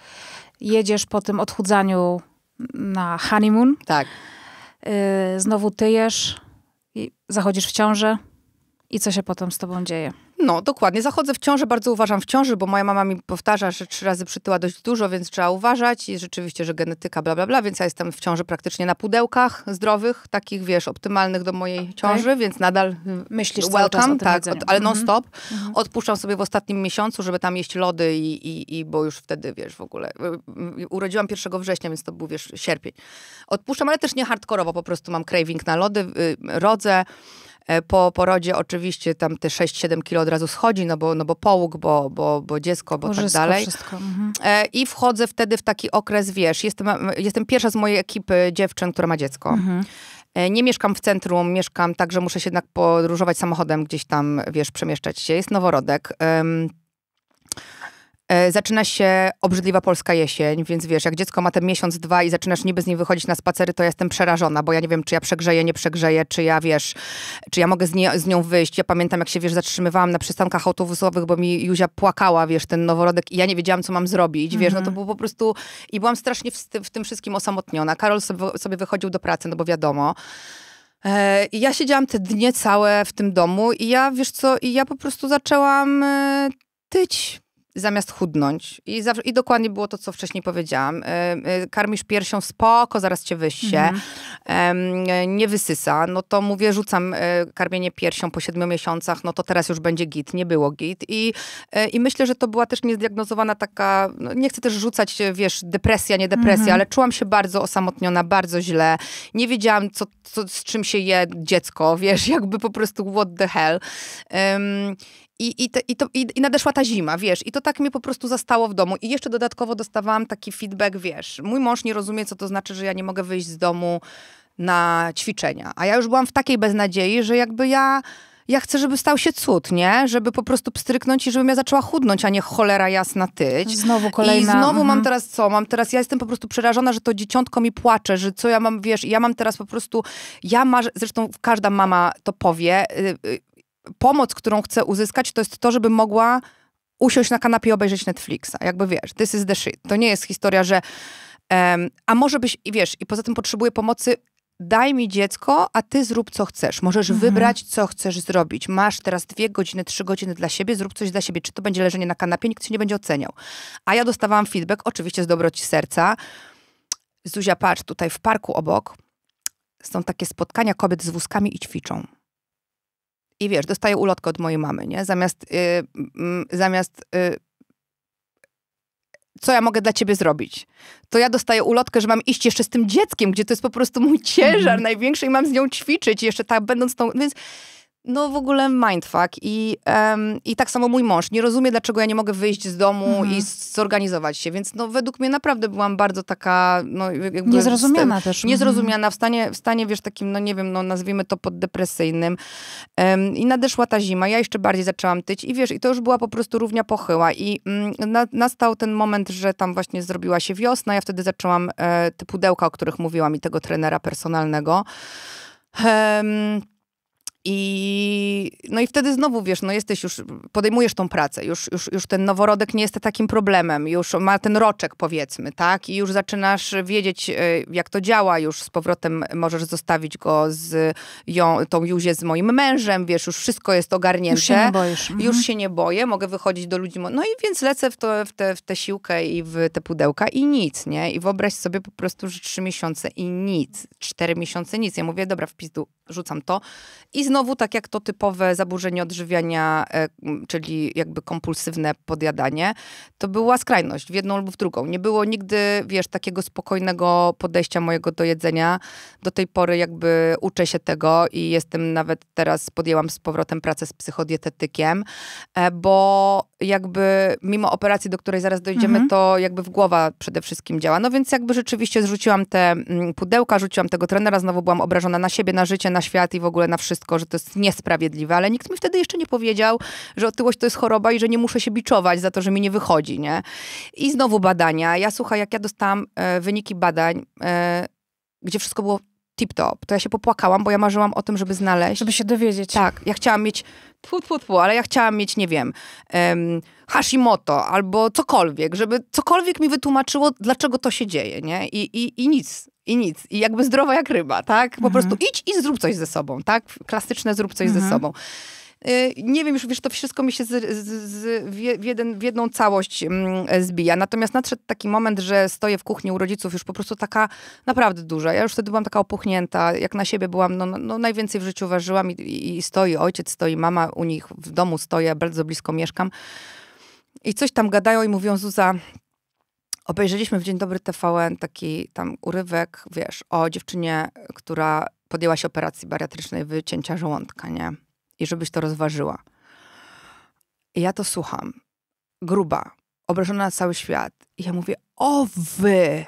jedziesz po tym odchudzaniu na honeymoon. Tak Yy, znowu tyjesz, i zachodzisz w ciążę i co się potem z tobą dzieje? No, dokładnie. Zachodzę w ciąży, bardzo uważam w ciąży, bo moja mama mi powtarza, że trzy razy przytyła dość dużo, więc trzeba uważać i rzeczywiście, że genetyka, bla, bla, bla, więc ja jestem w ciąży praktycznie na pudełkach zdrowych, takich, wiesz, optymalnych do mojej ciąży, okay. więc nadal Myślisz welcome, tak, od, ale non mhm. stop. Mhm. Odpuszczam sobie w ostatnim miesiącu, żeby tam jeść lody i, i, i bo już wtedy, wiesz, w ogóle y, y, urodziłam 1 września, więc to był, wiesz, sierpień. Odpuszczam, ale też nie hardkorowo, po prostu mam craving na lody, y, rodzę, E, po porodzie oczywiście tam te 6-7 kilo od razu schodzi, no bo, no bo połóg, bo, bo, bo dziecko, bo Łożysko, tak dalej. Mhm. E, I wchodzę wtedy w taki okres, wiesz, jestem, e, jestem pierwsza z mojej ekipy dziewczyn, która ma dziecko. Mhm. Nie mieszkam w centrum, mieszkam tak, że muszę się jednak podróżować samochodem, gdzieś tam, wiesz, przemieszczać się. Jest noworodek. E, zaczyna się obrzydliwa polska jesień, więc wiesz, jak dziecko ma ten miesiąc, dwa i zaczynasz niby z nim wychodzić na spacery, to ja jestem przerażona, bo ja nie wiem, czy ja przegrzeję, nie przegrzeję, czy ja, wiesz, czy ja mogę z, nie, z nią wyjść. Ja pamiętam, jak się, wiesz, zatrzymywałam na przystankach autobusowych, bo mi Józia płakała, wiesz, ten noworodek i ja nie wiedziałam, co mam zrobić, mhm. wiesz, no to mhm. było po prostu... I byłam strasznie w, w tym wszystkim osamotniona. Karol sobie, sobie wychodził do pracy, no bo wiadomo. E, I ja siedziałam te dnie całe w tym domu i ja, wiesz co, i ja po prostu zaczęłam e, tyć zamiast chudnąć. I, I, dokładnie było to, co wcześniej powiedziałam. E, e, karmisz piersią, spoko, zaraz cię wyście. Mhm. E, nie wysysa. No to mówię, rzucam karmienie piersią po siedmiu miesiącach, no to teraz już będzie git. Nie było git. I, i myślę, że to była też niezdiagnozowana taka, no nie chcę też rzucać, wiesz, depresja, nie depresja, mhm. ale czułam się bardzo osamotniona, bardzo źle. Nie wiedziałam, co, co, z czym się je dziecko, wiesz, jakby po prostu what the hell. I, i, te, i, to, i, i, nadeszła ta zima, wiesz, i to tak mnie po prostu zastało w domu. I jeszcze dodatkowo dostawałam taki feedback, wiesz, mój mąż nie rozumie, co to znaczy, że ja nie mogę wyjść z domu na ćwiczenia. A ja już byłam w takiej beznadziei, że jakby ja ja chcę, żeby stał się cud, nie? Żeby po prostu pstryknąć i żebym ja zaczęła chudnąć, a nie cholera jasna tyć. Znowu kolejna. I znowu mam mhm. teraz co? Mam teraz, ja jestem po prostu przerażona, że to dzieciątko mi płacze, że co ja mam, wiesz, ja mam teraz po prostu, ja marzę, zresztą każda mama to powie, y, y, pomoc, którą chcę uzyskać, to jest to, żeby mogła usiąść na kanapie i obejrzeć Netflixa. Jakby wiesz, this is the shit. To nie jest historia, że um, a może byś, i wiesz, i poza tym potrzebuję pomocy daj mi dziecko, a ty zrób co chcesz. Możesz mhm. wybrać, co chcesz zrobić. Masz teraz dwie godziny, trzy godziny dla siebie, zrób coś dla siebie. Czy to będzie leżenie na kanapie, nikt cię nie będzie oceniał. A ja dostawałam feedback, oczywiście z dobroci serca. Zuzia, patrz, tutaj w parku obok są takie spotkania kobiet z wózkami i ćwiczą i wiesz, dostaję ulotkę od mojej mamy, nie? Zamiast, yy, zamiast yy, co ja mogę dla ciebie zrobić? To ja dostaję ulotkę, że mam iść jeszcze z tym dzieckiem, gdzie to jest po prostu mój ciężar mm. największy i mam z nią ćwiczyć jeszcze tak będąc tą, więc no w ogóle mindfuck i, um, i tak samo mój mąż nie rozumie, dlaczego ja nie mogę wyjść z domu mhm. i zorganizować się, więc no według mnie naprawdę byłam bardzo taka, no jakby... Niezrozumiana też. Niezrozumiana, mhm. w stanie, w stanie, wiesz, takim, no nie wiem, no nazwijmy to poddepresyjnym um, i nadeszła ta zima, ja jeszcze bardziej zaczęłam tyć i wiesz, i to już była po prostu równia pochyła i mm, na, nastał ten moment, że tam właśnie zrobiła się wiosna, ja wtedy zaczęłam e, te pudełka, o których mówiłam i tego trenera personalnego. Um, i, no i wtedy znowu, wiesz, no jesteś już, podejmujesz tą pracę, już, już, już ten noworodek nie jest takim problemem, już ma ten roczek powiedzmy, tak? I już zaczynasz wiedzieć, e, jak to działa, już z powrotem możesz zostawić go z ją, tą Józię z moim mężem, wiesz, już wszystko jest ogarnięte. Już się nie boisz. Już mhm. się nie boję, mogę wychodzić do ludzi, no i więc lecę w, to, w, te, w tę siłkę i w te pudełka i nic, nie? I wyobraź sobie po prostu, że trzy miesiące i nic, cztery miesiące nic. Ja mówię, dobra, w pizdu, rzucam to. I znowu, tak jak to typowe zaburzenie odżywiania, e, czyli jakby kompulsywne podjadanie, to była skrajność w jedną lub w drugą. Nie było nigdy, wiesz, takiego spokojnego podejścia mojego do jedzenia. Do tej pory jakby uczę się tego i jestem nawet teraz, podjęłam z powrotem pracę z psychodietetykiem, e, bo jakby mimo operacji, do której zaraz dojdziemy, mhm. to jakby w głowa przede wszystkim działa. No więc jakby rzeczywiście zrzuciłam te mm, pudełka, rzuciłam tego trenera, znowu byłam obrażona na siebie, na życie, na na świat i w ogóle na wszystko, że to jest niesprawiedliwe, ale nikt mi wtedy jeszcze nie powiedział, że otyłość to jest choroba i że nie muszę się biczować za to, że mi nie wychodzi, nie? I znowu badania. Ja słuchaj, jak ja dostałam e, wyniki badań, e, gdzie wszystko było tip-top. To ja się popłakałam, bo ja marzyłam o tym, żeby znaleźć. Żeby się dowiedzieć. Tak, ja chciałam mieć, tfu, tfu, tfu, ale ja chciałam mieć, nie wiem, um, Hashimoto albo cokolwiek, żeby cokolwiek mi wytłumaczyło, dlaczego to się dzieje, nie? I, i, i nic. I nic. I jakby zdrowa jak ryba, tak? Po mhm. prostu idź i zrób coś ze sobą, tak? Klasyczne zrób coś mhm. ze sobą. Y, nie wiem, już wiesz, to wszystko mi się z, z, z w, jeden, w jedną całość mm, zbija. Natomiast nadszedł taki moment, że stoję w kuchni u rodziców już po prostu taka naprawdę duża. Ja już wtedy byłam taka opuchnięta, jak na siebie byłam, no, no, no najwięcej w życiu ważyłam i, i stoi ojciec, stoi mama, u nich w domu stoję, bardzo blisko mieszkam. I coś tam gadają i mówią, Zuza, obejrzeliśmy w Dzień Dobry TVN taki tam urywek, wiesz, o dziewczynie, która podjęła się operacji bariatrycznej wycięcia żołądka, nie? i żebyś to rozważyła. I ja to słucham. Gruba, obrażona na cały świat. I ja mówię, o wy!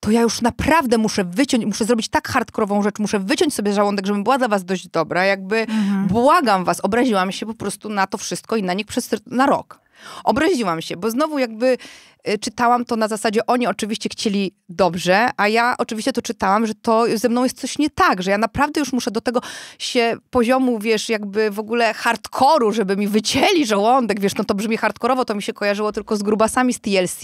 To ja już naprawdę muszę wyciąć, muszę zrobić tak hardkorową rzecz, muszę wyciąć sobie żołądek, żebym była dla was dość dobra. Jakby mhm. błagam was, obraziłam się po prostu na to wszystko i na nich przez na rok. Obraziłam się, bo znowu jakby y, czytałam to na zasadzie, oni oczywiście chcieli dobrze, a ja oczywiście to czytałam, że to ze mną jest coś nie tak, że ja naprawdę już muszę do tego się poziomu, wiesz, jakby w ogóle hardkoru, żeby mi wycięli żołądek, wiesz, no to brzmi hardkorowo, to mi się kojarzyło tylko z grubasami z TLC,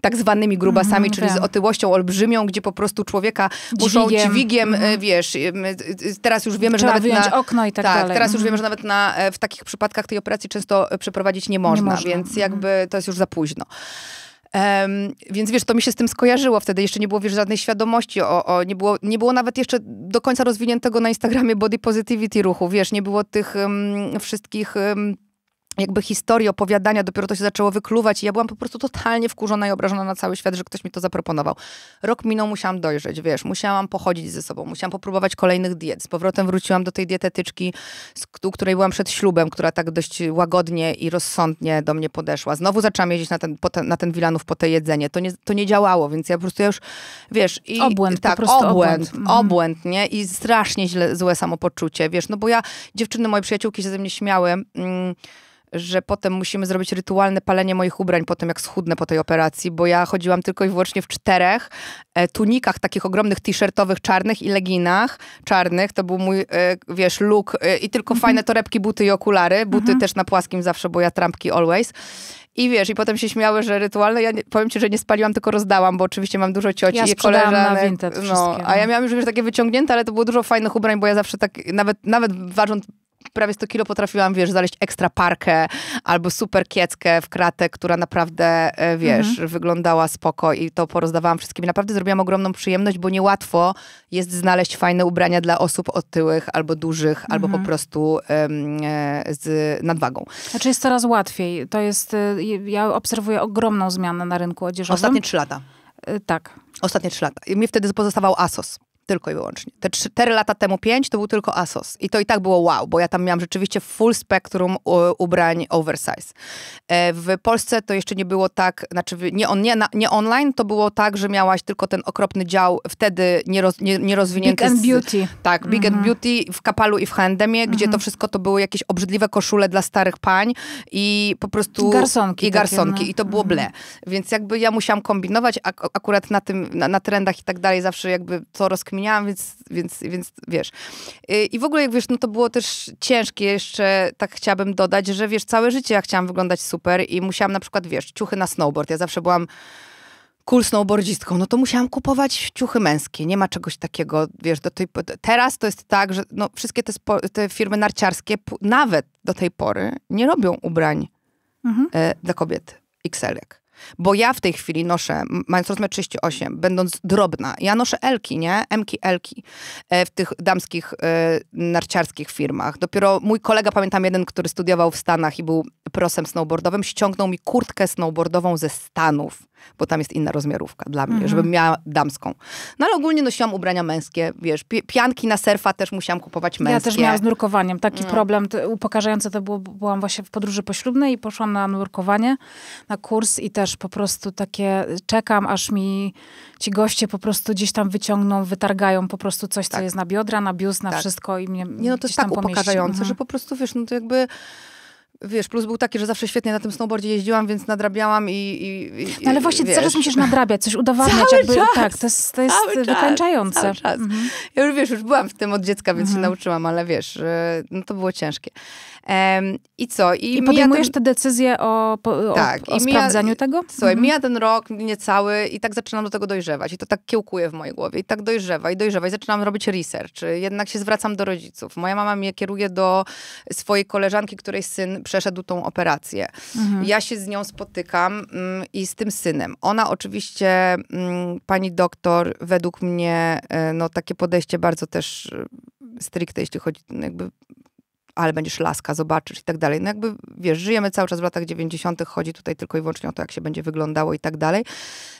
tak zwanymi mhm, grubasami, mhm, czyli tak. z otyłością olbrzymią, gdzie po prostu człowieka muszą dźwigiem, dźwigiem y, mhm. wiesz, y, teraz już wiemy, Trzeba że nawet na... okno i tak, tak dalej. teraz mhm. już wiemy, że nawet na, e, w takich przypadkach tej operacji często e, przeprowadzić nie można, nie można więc mhm. jakby to jest już za późno. Um, więc wiesz, to mi się z tym skojarzyło wtedy. Jeszcze nie było wiesz, żadnej świadomości, o, o, nie, było, nie było nawet jeszcze do końca rozwiniętego na Instagramie body positivity ruchu. Wiesz, nie było tych um, wszystkich. Um, jakby historii, opowiadania, dopiero to się zaczęło wykluwać i ja byłam po prostu totalnie wkurzona i obrażona na cały świat, że ktoś mi to zaproponował. Rok minął, musiałam dojrzeć, wiesz, musiałam pochodzić ze sobą, musiałam popróbować kolejnych diet. Z powrotem wróciłam do tej dietetyczki, u której byłam przed ślubem, która tak dość łagodnie i rozsądnie do mnie podeszła. Znowu zaczęłam jeździć na ten, ten na ten Wilanów po te jedzenie. To nie, to nie działało, więc ja po prostu ja już, wiesz... I, obłęd, tak, po prostu obłęd. Mhm. Obłęd, nie? I strasznie źle, złe samopoczucie, wiesz, no bo ja, dziewczyny, moje przyjaciółki się ze mnie śmiały... Mm, że potem musimy zrobić rytualne palenie moich ubrań po tym, jak schudnę po tej operacji, bo ja chodziłam tylko i wyłącznie w czterech e, tunikach takich ogromnych t-shirtowych czarnych i leginach czarnych. To był mój, e, wiesz, look e, i tylko mhm. fajne torebki, buty i okulary. Buty mhm. też na płaskim zawsze, bo ja trampki always. I wiesz, i potem się śmiały, że rytualne, ja nie, powiem ci, że nie spaliłam, tylko rozdałam, bo oczywiście mam dużo cioci ja i koleżanek. Na no, a ja no. miałam już wiesz, takie wyciągnięte, ale to było dużo fajnych ubrań, bo ja zawsze tak, nawet, nawet ważąc prawie 100 kilo potrafiłam, wiesz, znaleźć ekstra parkę albo super kieckę w kratę, która naprawdę, e, wiesz, mhm. wyglądała spoko i to porozdawałam wszystkim. naprawdę zrobiłam ogromną przyjemność, bo niełatwo jest znaleźć fajne ubrania dla osób otyłych albo dużych, mhm. albo po mhm. prostu um, z nadwagą. Znaczy jest coraz łatwiej. To jest, e, ja obserwuję ogromną zmianę na rynku odzieżowym. Ostatnie trzy lata. Tak. Ostatnie trzy lata. I mnie wtedy pozostawał ASOS. Tylko i wyłącznie. Te 4 lata temu 5 to był tylko ASOS. I to i tak było wow, bo ja tam miałam rzeczywiście full spektrum ubrań oversize. E, w Polsce to jeszcze nie było tak, znaczy nie, on, nie, nie online, to było tak, że miałaś tylko ten okropny dział wtedy nieroz, nie, nierozwinięty. Big and z, Beauty. Tak, Big and mhm. Beauty w Kapalu i w Handemie, gdzie to mhm. wszystko to były jakieś obrzydliwe koszule dla starych pań i po prostu... Garsonki. I garsonki. Takie, no. I to było mhm. ble. Więc jakby ja musiałam kombinować, ak akurat na tym, na, na trendach i tak dalej zawsze jakby to rozkminiać zmieniałam, więc, więc, więc wiesz. Y, I w ogóle, jak wiesz, no to było też ciężkie jeszcze, tak chciałabym dodać, że wiesz, całe życie ja chciałam wyglądać super i musiałam na przykład, wiesz, ciuchy na snowboard. Ja zawsze byłam cool snowboardzistką, no to musiałam kupować ciuchy męskie. Nie ma czegoś takiego, wiesz, do tej Teraz to jest tak, że no, wszystkie te, te firmy narciarskie nawet do tej pory nie robią ubrań mhm. e, dla kobiet xl -ek. Bo ja w tej chwili noszę, mając rozmiar 38, będąc drobna, ja noszę Elki, nie? Mki, Elki e, w tych damskich e, narciarskich firmach. Dopiero mój kolega, pamiętam jeden, który studiował w Stanach i był prosem snowboardowym, ściągnął mi kurtkę snowboardową ze Stanów bo tam jest inna rozmiarówka dla mnie, mhm. żebym miała damską. No ale ogólnie nosiłam ubrania męskie, wiesz, pianki na surfa też musiałam kupować męskie. Ja też miałam z nurkowaniem taki no. problem, upokarzający to było, byłam właśnie w podróży poślubnej i poszłam na nurkowanie, na kurs i też po prostu takie, czekam aż mi ci goście po prostu gdzieś tam wyciągną, wytargają po prostu coś, tak. co jest na biodra, na biust, na tak. wszystko i mnie Nie, no to jest tak upokarzające, mhm. że po prostu, wiesz, no to jakby Wiesz, plus był taki, że zawsze świetnie na tym snowboardzie jeździłam, więc nadrabiałam i. i, i no ale właśnie wiesz. cały czas musisz nadrabiać, coś udowadniać. Cały jakby, czas. Tak, to jest, to jest cały wykańczające. cały czas. Mhm. Ja już wiesz, już byłam w tym od dziecka, więc mhm. się nauczyłam, ale wiesz, no to było ciężkie. Um, I co? I, I podejmujesz ten... te decyzje o, o, tak, o, o mija, sprawdzaniu tego? Słuchaj, mhm. mija ten rok, niecały i tak zaczynam do tego dojrzewać. I to tak kiełkuje w mojej głowie. I tak dojrzewa i dojrzewa. I zaczynam robić research. Jednak się zwracam do rodziców. Moja mama mnie kieruje do swojej koleżanki, której syn przeszedł tą operację. Mhm. Ja się z nią spotykam mm, i z tym synem. Ona oczywiście, mm, pani doktor, według mnie, e, no takie podejście bardzo też e, stricte, jeśli chodzi jakby ale będziesz laska, zobaczysz i tak dalej. No jakby, wiesz, żyjemy cały czas w latach 90., chodzi tutaj tylko i wyłącznie o to, jak się będzie wyglądało i tak dalej.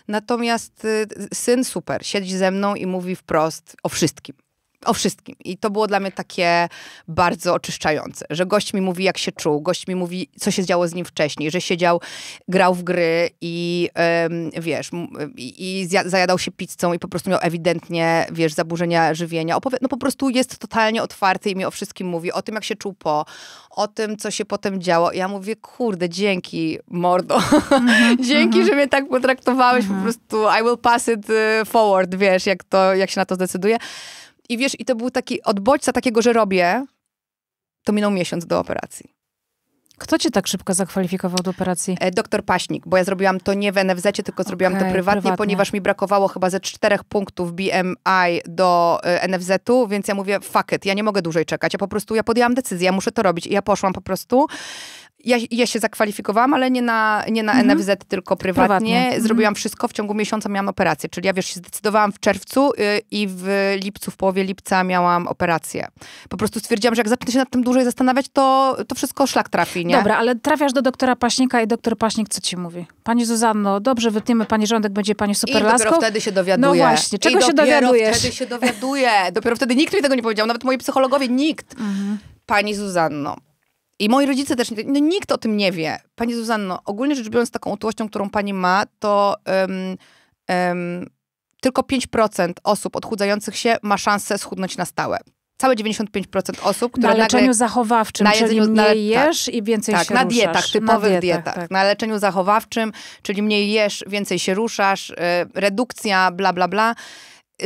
Natomiast y, syn super, siedzi ze mną i mówi wprost o wszystkim o wszystkim. I to było dla mnie takie bardzo oczyszczające, że gość mi mówi, jak się czuł, gość mi mówi, co się działo z nim wcześniej, że siedział, grał w gry i ym, wiesz, i, i zajadał się pizzą i po prostu miał ewidentnie, wiesz, zaburzenia żywienia. Opowie no po prostu jest totalnie otwarty i mi o wszystkim mówi, o tym, jak się czuł po, o tym, co się potem działo. I ja mówię, kurde, dzięki, mordo. Mm -hmm, dzięki, mm -hmm. że mnie tak potraktowałeś, mm -hmm. po mhm. prostu I will pass it y, forward, wiesz, jak, to, jak się na to zdecyduje i wiesz, i to był taki od bodźca takiego, że robię, to minął miesiąc do operacji. Kto cię tak szybko zakwalifikował do operacji? E, doktor Paśnik, bo ja zrobiłam to nie w NFZ, tylko zrobiłam okay, to prywatnie, prywatnie, ponieważ mi brakowało chyba ze czterech punktów BMI do e, NFZ-u, więc ja mówię, fuck it, ja nie mogę dłużej czekać. Ja po prostu, ja podjęłam decyzję, ja muszę to robić. I ja poszłam po prostu ja, ja się zakwalifikowałam, ale nie na, nie na mhm. NFZ, tylko prywatnie. prywatnie. Mhm. Zrobiłam mhm. wszystko, w ciągu miesiąca miałam operację. Czyli ja, wiesz, się zdecydowałam w czerwcu y, i w lipcu, w połowie lipca miałam operację. Po prostu stwierdziłam, że jak zacznę się nad tym dłużej zastanawiać, to, to wszystko szlak trafi, nie? Dobra, ale trafiasz do doktora Paśnika i doktor Paśnik co ci mówi? Pani Zuzanno, dobrze, wytniemy pani rządek, będzie pani super I laską. dopiero wtedy się dowiaduje. No właśnie, czego I się dowiadujesz? wtedy się dowiaduje. dopiero wtedy nikt mi tego nie powiedział, nawet moi psychologowie, nikt. Mhm. Pani Zuzanno, i moi rodzice też, no, nikt o tym nie wie. Pani Zuzanno, ogólnie rzecz biorąc, taką otyłością, którą pani ma, to um, um, tylko 5% osób odchudzających się ma szansę schudnąć na stałe całe 95% osób, które... Na leczeniu nagle, zachowawczym, na jedzeniu, czyli mniej na, tak. jesz tak, i więcej tak, się na dietach, ruszasz. typowych na dietach. dietach. Tak. Na leczeniu zachowawczym, czyli mniej jesz, więcej się ruszasz, y, redukcja, bla, bla, bla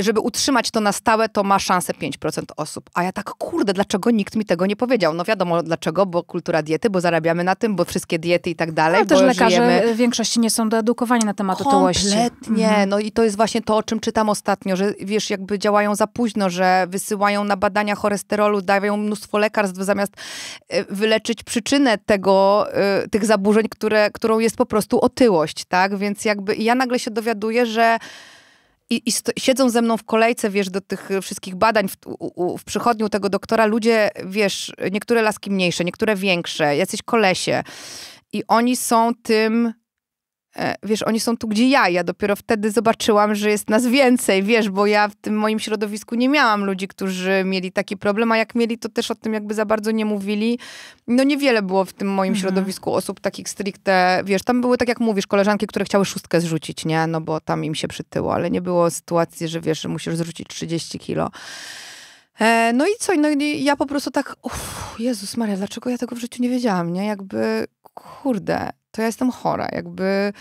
żeby utrzymać to na stałe, to ma szansę 5% osób. A ja tak, kurde, dlaczego nikt mi tego nie powiedział? No wiadomo dlaczego, bo kultura diety, bo zarabiamy na tym, bo wszystkie diety i tak dalej. Ale no też lekarze żyjemy... w większości nie są doedukowani na temat otyłości. Kompletnie. Mhm. No i to jest właśnie to, o czym czytam ostatnio, że wiesz, jakby działają za późno, że wysyłają na badania cholesterolu, dają mnóstwo lekarstw zamiast e, wyleczyć przyczynę tego, e, tych zaburzeń, które, którą jest po prostu otyłość, tak? Więc jakby ja nagle się dowiaduję, że i, i siedzą ze mną w kolejce, wiesz, do tych e, wszystkich badań w, u, w przychodniu tego doktora ludzie, wiesz, niektóre laski mniejsze, niektóre większe, jacyś kolesie. I oni są tym E, wiesz, oni są tu gdzie ja. Ja dopiero wtedy zobaczyłam, że jest nas więcej, wiesz, bo ja w tym moim środowisku nie miałam ludzi, którzy mieli taki problem, a jak mieli, to też o tym jakby za bardzo nie mówili. No niewiele było w tym moim mhm. środowisku osób takich stricte, wiesz, tam były, tak jak mówisz, koleżanki, które chciały szóstkę zrzucić, nie? No bo tam im się przytyło, ale nie było sytuacji, że wiesz, że musisz zrzucić 30 kilo. E, no i co? No i ja po prostu tak, uff, Jezus Maria, dlaczego ja tego w życiu nie wiedziałam, nie? Jakby, kurde, to ja jestem chora, jakby...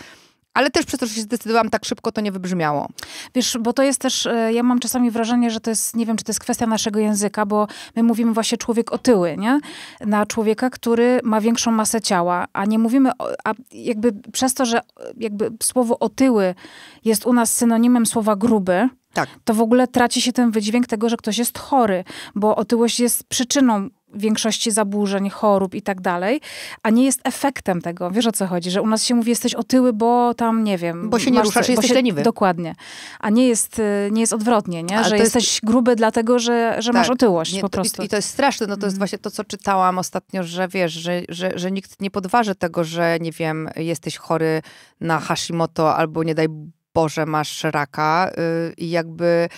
Ale też przez to, że się zdecydowałam tak szybko, to nie wybrzmiało. Wiesz, bo to jest też, e, ja mam czasami wrażenie, że to jest, nie wiem, czy to jest kwestia naszego języka, bo my mówimy właśnie człowiek otyły, nie? Na człowieka, który ma większą masę ciała, a nie mówimy, a jakby przez to, że e, jakby słowo otyły jest u nas synonimem słowa gruby, tak. to w ogóle traci się ten wydźwięk tego, że ktoś jest chory, bo otyłość jest przyczyną większości zaburzeń, chorób i tak dalej, a nie jest efektem tego. Wiesz o co chodzi, że u nas się mówi, jesteś otyły, bo tam, nie wiem... Bo się nie masz, ruszasz, jesteś się, leniwy. Dokładnie. A nie jest, y, nie jest odwrotnie, nie? że jest... jesteś gruby dlatego, że, że tak, masz otyłość nie, po prostu. I, to jest straszne, no to jest mm. właśnie to, co czytałam ostatnio, że wiesz, że, że, że nikt nie podważy tego, że nie wiem, jesteś chory na Hashimoto albo nie daj Boże, masz raka y, i jakby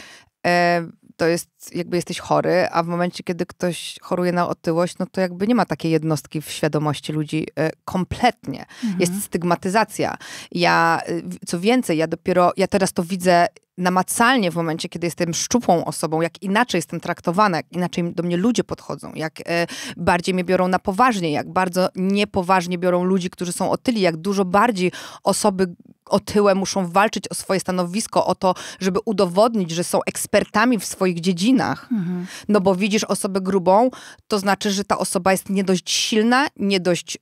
e, to jest jakby jesteś chory, a w momencie, kiedy ktoś choruje na otyłość, no to jakby nie ma takiej jednostki w świadomości ludzi y, kompletnie. Mhm. Jest stygmatyzacja. Ja, y, co więcej, ja dopiero, ja teraz to widzę namacalnie w momencie, kiedy jestem szczupłą osobą, jak inaczej jestem traktowana, jak inaczej do mnie ludzie podchodzą, jak e, bardziej mnie biorą na poważnie, jak bardzo niepoważnie biorą ludzi, którzy są otyli, jak dużo bardziej osoby otyłe, muszą walczyć o swoje stanowisko, o to, żeby udowodnić, że są ekspertami w swoich dziedzinach. Mhm. No bo widzisz osobę grubą, to znaczy, że ta osoba jest nie dość silna, nie dość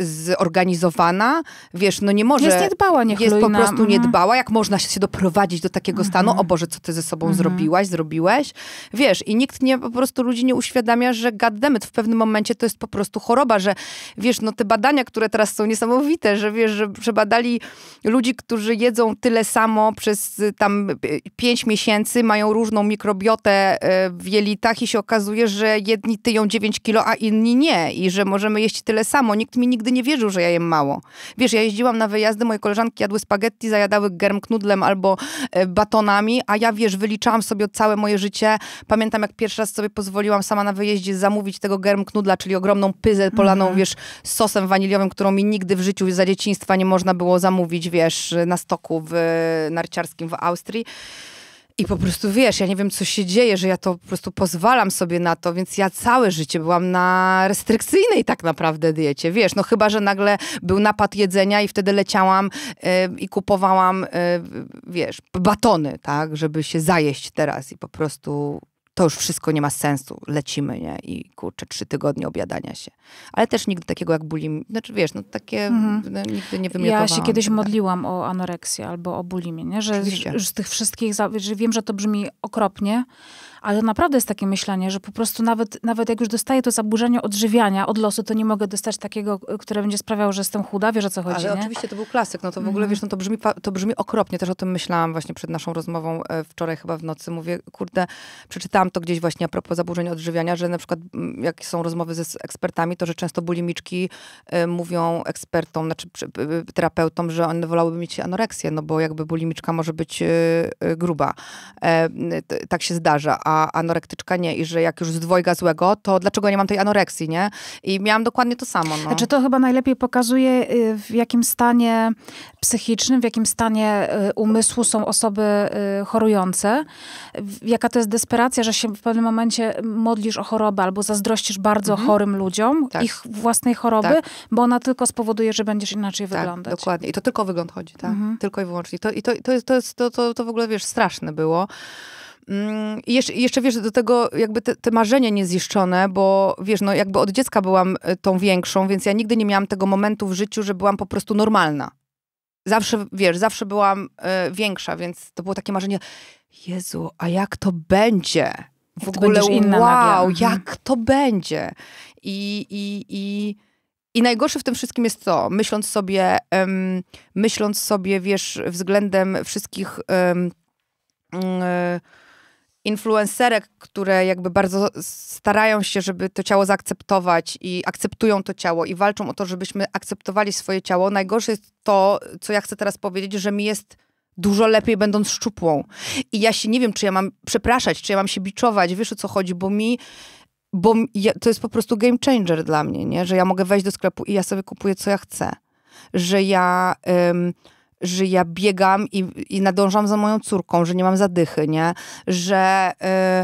y, zorganizowana, wiesz, no nie może... Jest niedbała, niechlujna. Jest po prostu mhm. niedbała, jak można się doprowadzić do takiego mhm. stanu, o Boże, co ty ze sobą mhm. zrobiłaś, zrobiłeś, wiesz, i nikt nie, po prostu ludzi nie uświadamia, że goddammit, w pewnym momencie to jest po prostu choroba, że wiesz, no te badania, które teraz są niesamowite, że wiesz, że przebadali ludzi, którzy jedzą tyle samo przez y, tam 5 y, miesięcy, mają różną mikrobiotę y, w jelitach i się okazuje, że jedni tyją 9 kilo, a inni nie i że możemy jeść tyle samo. Nikt mi nigdy nie wierzył, że ja jem mało. Wiesz, ja jeździłam na wyjazdy, moje koleżanki jadły spaghetti, zajadały germknudlem albo batonami, a ja, wiesz, wyliczałam sobie całe moje życie. Pamiętam, jak pierwszy raz sobie pozwoliłam sama na wyjeździe zamówić tego germknudla, czyli ogromną pyzę polaną, mm -hmm. wiesz, sosem waniliowym, którą mi nigdy w życiu za dzieciństwa nie można było zamówić, wiesz wiesz, na stoku w, narciarskim w Austrii. I po prostu wiesz, ja nie wiem, co się dzieje, że ja to po prostu pozwalam sobie na to, więc ja całe życie byłam na restrykcyjnej tak naprawdę diecie, wiesz, no chyba, że nagle był napad jedzenia i wtedy leciałam y, i kupowałam, y, wiesz, batony, tak, żeby się zajeść teraz i po prostu to już wszystko nie ma sensu, lecimy, nie? I kurczę, trzy tygodnie obiadania się. Ale też nigdy takiego jak bulim, znaczy wiesz, no takie mhm. no, nigdy nie wymiotowałam. Ja się kiedyś tak. modliłam o anoreksję albo o bulimie, nie? Że, że z tych wszystkich, że wiem, że to brzmi okropnie, ale to naprawdę jest takie myślenie, że po prostu nawet, nawet jak już dostaję to zaburzenie odżywiania od losu, to nie mogę dostać takiego, e, które będzie sprawiało, że jestem chuda, wiesz o co chodzi, Ale nie? oczywiście to był klasyk, no to w ogóle, mm. wiesz, no to brzmi, to brzmi okropnie, też o tym myślałam właśnie przed naszą rozmową e, wczoraj chyba w nocy, mówię, kurde, przeczytałam to gdzieś właśnie a propos zaburzeń odżywiania, że na przykład jak są rozmowy z ekspertami, to że często bulimiczki y, mówią ekspertom, znaczy y, terapeutom, że one wolałyby mieć anoreksję, no bo jakby bulimiczka może być y, gruba. tak się zdarza, a a anorektyczka nie i że jak już z dwojga złego, to dlaczego nie mam tej anoreksji, nie? I miałam dokładnie to samo. No. Znaczy to chyba najlepiej pokazuje y, w jakim stanie psychicznym, w jakim stanie y, umysłu są osoby y, chorujące. Jaka to jest desperacja, że się w pewnym momencie modlisz o chorobę albo zazdrościsz bardzo mhm. chorym ludziom tak. ich własnej choroby, tak. bo ona tylko spowoduje, że będziesz inaczej tak, wyglądać. Dokładnie. I to tylko o wygląd chodzi, tak? Mhm. Tylko i wyłącznie. To, I to, to, jest, to, to, to, to w ogóle, wiesz, straszne było. Mm, I jeszcze, jeszcze wiesz, do tego jakby te, te marzenia niezniszczone, bo wiesz, no jakby od dziecka byłam e, tą większą, więc ja nigdy nie miałam tego momentu w życiu, że byłam po prostu normalna. Zawsze, wiesz, zawsze byłam y, większa, więc to było takie marzenie, Jezu, a jak to będzie? W jak ogóle, inna wow, nagle. Mhm. jak to będzie? I, i, i, I najgorsze w tym wszystkim jest to, myśląc sobie, myśląc sobie, wiesz, względem wszystkich... Mm, e, influencerek, które jakby bardzo starają się, żeby to ciało zaakceptować i akceptują to ciało i walczą o to, żebyśmy akceptowali swoje ciało, najgorsze jest to, co ja chcę teraz powiedzieć, że mi jest dużo lepiej będąc szczupłą. I ja się nie wiem, czy ja mam przepraszać, czy ja mam się biczować, wiesz o co chodzi, bo mi bo ja, to jest po prostu game changer dla mnie, nie? że ja mogę wejść do sklepu i ja sobie kupuję, co ja chcę. Że ja... Ym, że ja biegam i, i nadążam za moją córką, że nie mam zadychy, nie? Że...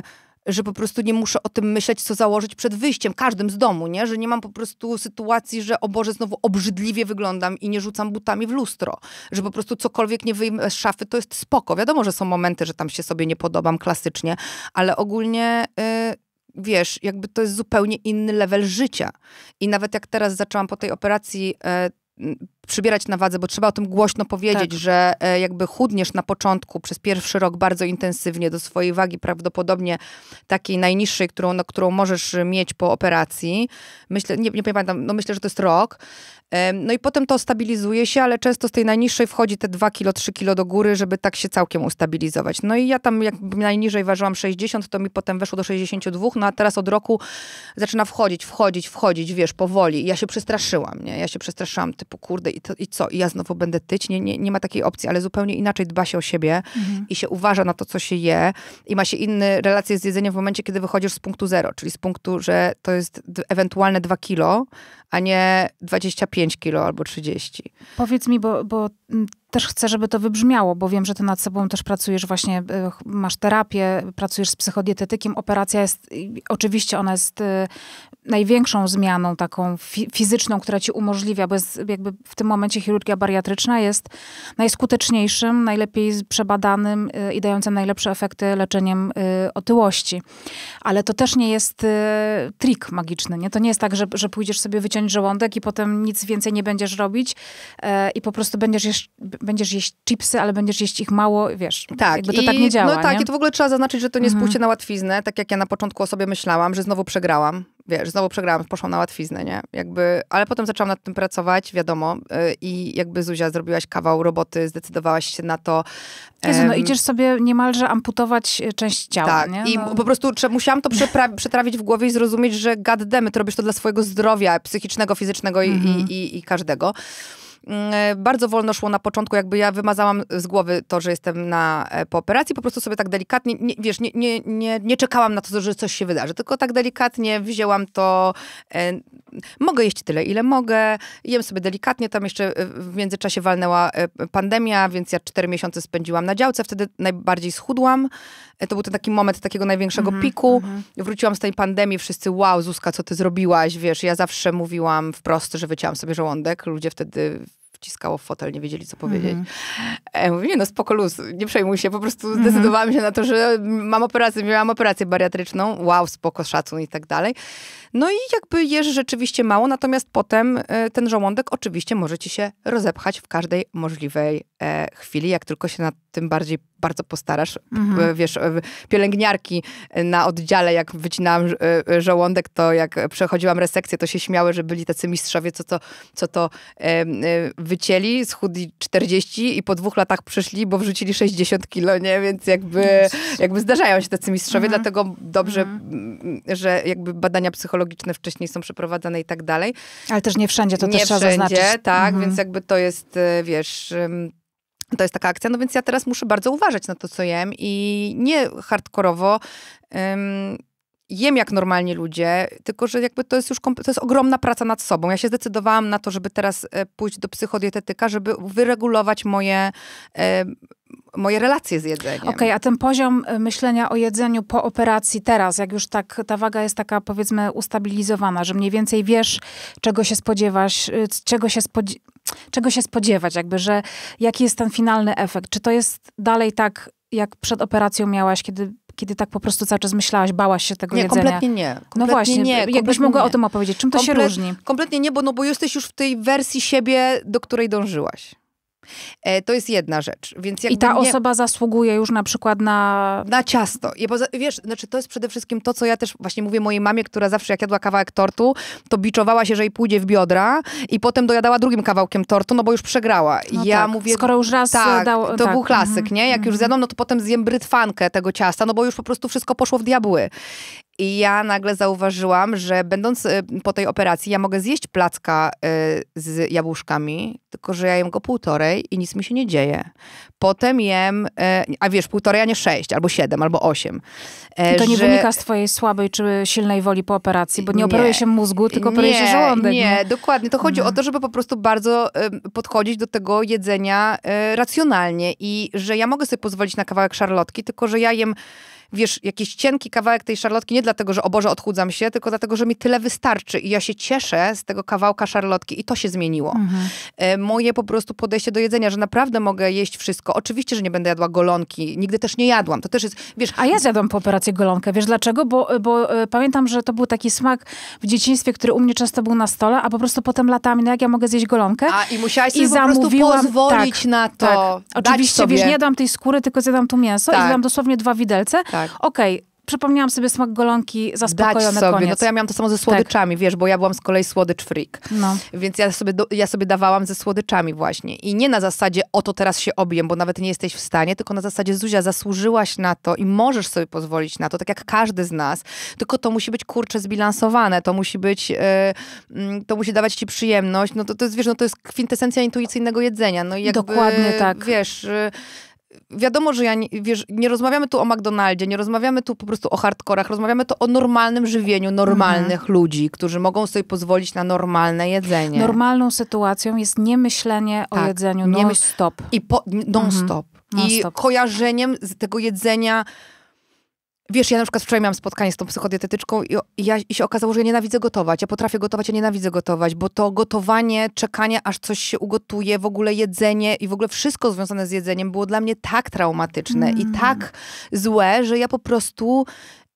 Y, że po prostu nie muszę o tym myśleć, co założyć przed wyjściem, każdym z domu, nie? Że nie mam po prostu sytuacji, że o Boże, znowu obrzydliwie wyglądam i nie rzucam butami w lustro. Że po prostu cokolwiek nie wyjmę z szafy, to jest spoko. Wiadomo, że są momenty, że tam się sobie nie podobam klasycznie, ale ogólnie... Y, wiesz, jakby to jest zupełnie inny level życia. I nawet jak teraz zaczęłam po tej operacji y, przybierać na wadze, bo trzeba o tym głośno powiedzieć, tak. że e, jakby chudniesz na początku przez pierwszy rok bardzo intensywnie do swojej wagi, prawdopodobnie takiej najniższej, którą, no, którą możesz mieć po operacji. Myślę, nie, nie pamiętam, no myślę, że to jest rok. No i potem to stabilizuje się, ale często z tej najniższej wchodzi te 2 kilo, 3 kilo do góry, żeby tak się całkiem ustabilizować. No i ja tam jak najniżej ważyłam 60, to mi potem weszło do 62, no a teraz od roku zaczyna wchodzić, wchodzić, wchodzić, wiesz, powoli. I ja się przestraszyłam, nie? Ja się przestraszyłam, typu kurde, i, to, i co, i ja znowu będę tyć. Nie, nie, nie ma takiej opcji, ale zupełnie inaczej dba się o siebie mhm. i się uważa na to, co się je i ma się inne relacje z jedzeniem w momencie, kiedy wychodzisz z punktu zero, czyli z punktu, że to jest ewentualne 2 kilo, a nie 25 kilo albo 30. Powiedz mi, bo, bo też chcę, żeby to wybrzmiało, bo wiem, że ty nad sobą też pracujesz właśnie, e, masz terapię, pracujesz z psychodietetykiem. Operacja jest, oczywiście ona jest e, największą zmianą taką fizyczną, która ci umożliwia, bo jest jakby w tym momencie chirurgia bariatryczna jest najskuteczniejszym, najlepiej przebadanym e, i dającym najlepsze efekty leczeniem otyłości. Ale to też nie jest trik magiczny, nie? To nie jest tak, że, że pójdziesz sobie wyciąć żołądek i potem nic więcej nie będziesz robić i po prostu będziesz jeszcze będziesz, będziesz jeść chipsy, ale będziesz jeść ich mało, wiesz. Tak. Jakby to I, tak nie działa. No tak, nie? i to w ogóle trzeba zaznaczyć, że to nie mhm. na łatwiznę, tak jak ja na początku o sobie myślałam, że znowu przegrałam. Wiesz, znowu przegrałam, poszłam na łatwiznę, nie? Jakby, ale potem zaczęłam nad tym pracować, wiadomo. Yy, I jakby Zuzia, zrobiłaś kawał roboty, zdecydowałaś się na to. Jezu, no idziesz sobie niemalże amputować e, część ciała, tak. nie? No. I po prostu musiałam to przetrawić w głowie i zrozumieć, że gaddemy, to robisz to dla swojego zdrowia psychicznego, fizycznego i, mhm. i, i, i każdego. Mm, e, bardzo wolno szło na początku, jakby ja wymazałam z głowy to, że jestem na, e, po operacji, po prostu sobie tak delikatnie, nie, wiesz, nie, nie, nie, nie czekałam na to, że coś się wydarzy, tylko tak delikatnie wzięłam to, e, mogę jeść tyle, ile mogę, jem sobie delikatnie, tam jeszcze w międzyczasie walnęła pandemia, więc ja cztery miesiące spędziłam na działce, wtedy najbardziej schudłam, to był ten taki moment takiego największego mm -hmm, piku, mm -hmm. wróciłam z tej pandemii, wszyscy, wow, Zuzka, co ty zrobiłaś, wiesz, ja zawsze mówiłam wprost, że wycięłam sobie żołądek, ludzie wtedy wciskało w fotel, nie wiedzieli, co mhm. powiedzieć. Mm ja mówię, nie no, spoko luz, nie przejmuj się, po prostu mhm. zdecydowałam się na to, że mam operację, miałam operację bariatryczną, wow, spoko, szacun i tak dalej. No i jakby jesz rzeczywiście mało, natomiast potem e, ten żołądek oczywiście może ci się rozepchać w każdej możliwej e, chwili, jak tylko się nad tym bardziej bardzo postarasz. Mhm. E, wiesz, pielęgniarki na oddziale, jak wycinałam żołądek, to jak przechodziłam resekcję, to się śmiały, że byli tacy mistrzowie, co to, co to wycięli, schudli 40 i po dwóch latach przyszli, bo wrzucili 60 kilo, nie? Więc jakby, jakby zdarzają się tacy mistrzowie, mhm. dlatego dobrze, mhm. że jakby badania psychologiczne ekologiczne wcześniej są przeprowadzane i tak dalej. Ale też nie wszędzie, to nie też wszędzie, trzeba zaznaczyć. tak, mhm. więc jakby to jest, y, wiesz, to jest taka akcja, no więc ja teraz muszę bardzo uważać na to, co jem i nie hardkorowo jem jak normalnie ludzie, tylko że jakby to jest już to jest ogromna praca nad sobą. Ja się zdecydowałam na to, żeby teraz e, pójść do psychodietetyka, żeby wyregulować moje, e, moje relacje z jedzeniem. Okej, okay, a ten poziom e, myślenia o jedzeniu po operacji teraz, jak już tak ta waga jest taka powiedzmy ustabilizowana, że mniej więcej wiesz, czego się spodziewasz, czego się spodziewasz, czego się spodziewać, jakby, że jaki jest ten finalny efekt? Czy to jest dalej tak, jak przed operacją miałaś, kiedy kiedy tak po prostu cały czas myślałaś, bałaś się tego nie, jedzenia? Kompletnie nie, no kompletnie No właśnie, nie, jakbyś mogła nie. o tym opowiedzieć, czym to się różni? Kompletnie nie, bo, no, bo jesteś już w tej wersji siebie, do której dążyłaś. E, to jest jedna rzecz. Więc I ta nie... osoba zasługuje już na przykład na... Na ciasto. I Wiesz, znaczy to jest przede wszystkim to, co ja też właśnie mówię mojej mamie, która zawsze jak jadła kawałek tortu, to biczowała się, że jej pójdzie w biodra i potem dojadała drugim kawałkiem tortu, no bo już przegrała. No ja tak. mówię... Skoro już raz tak, dał... to tak. był klasyk, mhm, nie? Jak już mhm. zjadłam, no to potem zjem brytwankę tego ciasta, no bo już po prostu wszystko poszło w diabły. I ja nagle zauważyłam, że będąc y, po tej operacji, ja mogę zjeść placka y, z jabłuszkami, tylko że ja jem go półtorej i nic mi się nie dzieje. Potem jem, y, a wiesz, półtorej, a nie sześć, albo siedem, albo osiem. E, to nie wynika z twojej słabej czy silnej woli po operacji, bo nie, nie. operuje się mózgu, tylko operuje się żołądek. Nie, nie, dokładnie. To chodzi o to, żeby po prostu bardzo podchodzić do tego jedzenia racjonalnie i że ja mogę sobie pozwolić na kawałek szarlotki, tylko że ja jem wiesz, jakiś cienki kawałek tej szarlotki, nie dlatego, że o Boże, odchudzam się, tylko dlatego, że mi tyle wystarczy i ja się cieszę z tego kawałka szarlotki i to się zmieniło. Mhm. E, moje po prostu podejście do jedzenia, że naprawdę mogę jeść wszystko. Oczywiście, że nie będę jadła golonki, nigdy też nie jadłam, to też jest, wiesz... A ja zjadłam po operacji golonkę, wiesz dlaczego? Bo, e, bo e, pamiętam, że to był taki smak w dzieciństwie, który u mnie często był na stole, a po prostu potem latami, no jak ja mogę zjeść golonkę? A, i musiałaś sobie I po zamówiłam, prostu pozwolić tak, na to. Tak. Oczywiście, wiesz, nie jadłam tej skóry, tylko zjadłam tu mięso tak. i zjadłam dosłownie dwa widelce, tak tak. okej, okay, przypomniałam sobie smak golonki zaspokojony, Dać sobie. No koniec. No to ja miałam to samo ze tak. słodyczami, tak. wiesz, bo ja byłam z kolei słodycz freak. No. Więc ja sobie, do, ja sobie dawałam ze słodyczami właśnie. I nie na zasadzie, oto teraz się objem, bo nawet nie jesteś w stanie, tylko na zasadzie, Zuzia, zasłużyłaś na to i możesz sobie pozwolić na to, tak jak każdy z nas. Tylko to musi być, kurcze zbilansowane, to musi być, yy, to musi dawać ci przyjemność. No to, to jest, wiesz, no to jest kwintesencja intuicyjnego jedzenia. No i jakby, Dokładnie tak. Wiesz... Yy, wiadomo, że ja nie, wiesz, nie rozmawiamy tu o McDonaldzie, nie rozmawiamy tu po prostu o hardkorach, rozmawiamy tu o normalnym żywieniu normalnych mhm. ludzi, którzy mogą sobie pozwolić na normalne jedzenie. Normalną sytuacją jest niemyślenie tak, o jedzeniu non-stop. I non-stop. Mhm. Non I kojarzeniem z tego jedzenia Wiesz, ja na przykład wczoraj miałam spotkanie z tą psychodietetyczką i, ja, i się okazało, że ja nienawidzę gotować. Ja potrafię gotować, ja nienawidzę gotować, bo to gotowanie, czekanie, aż coś się ugotuje, w ogóle jedzenie i w ogóle wszystko związane z jedzeniem było dla mnie tak traumatyczne mm. i tak złe, że ja po prostu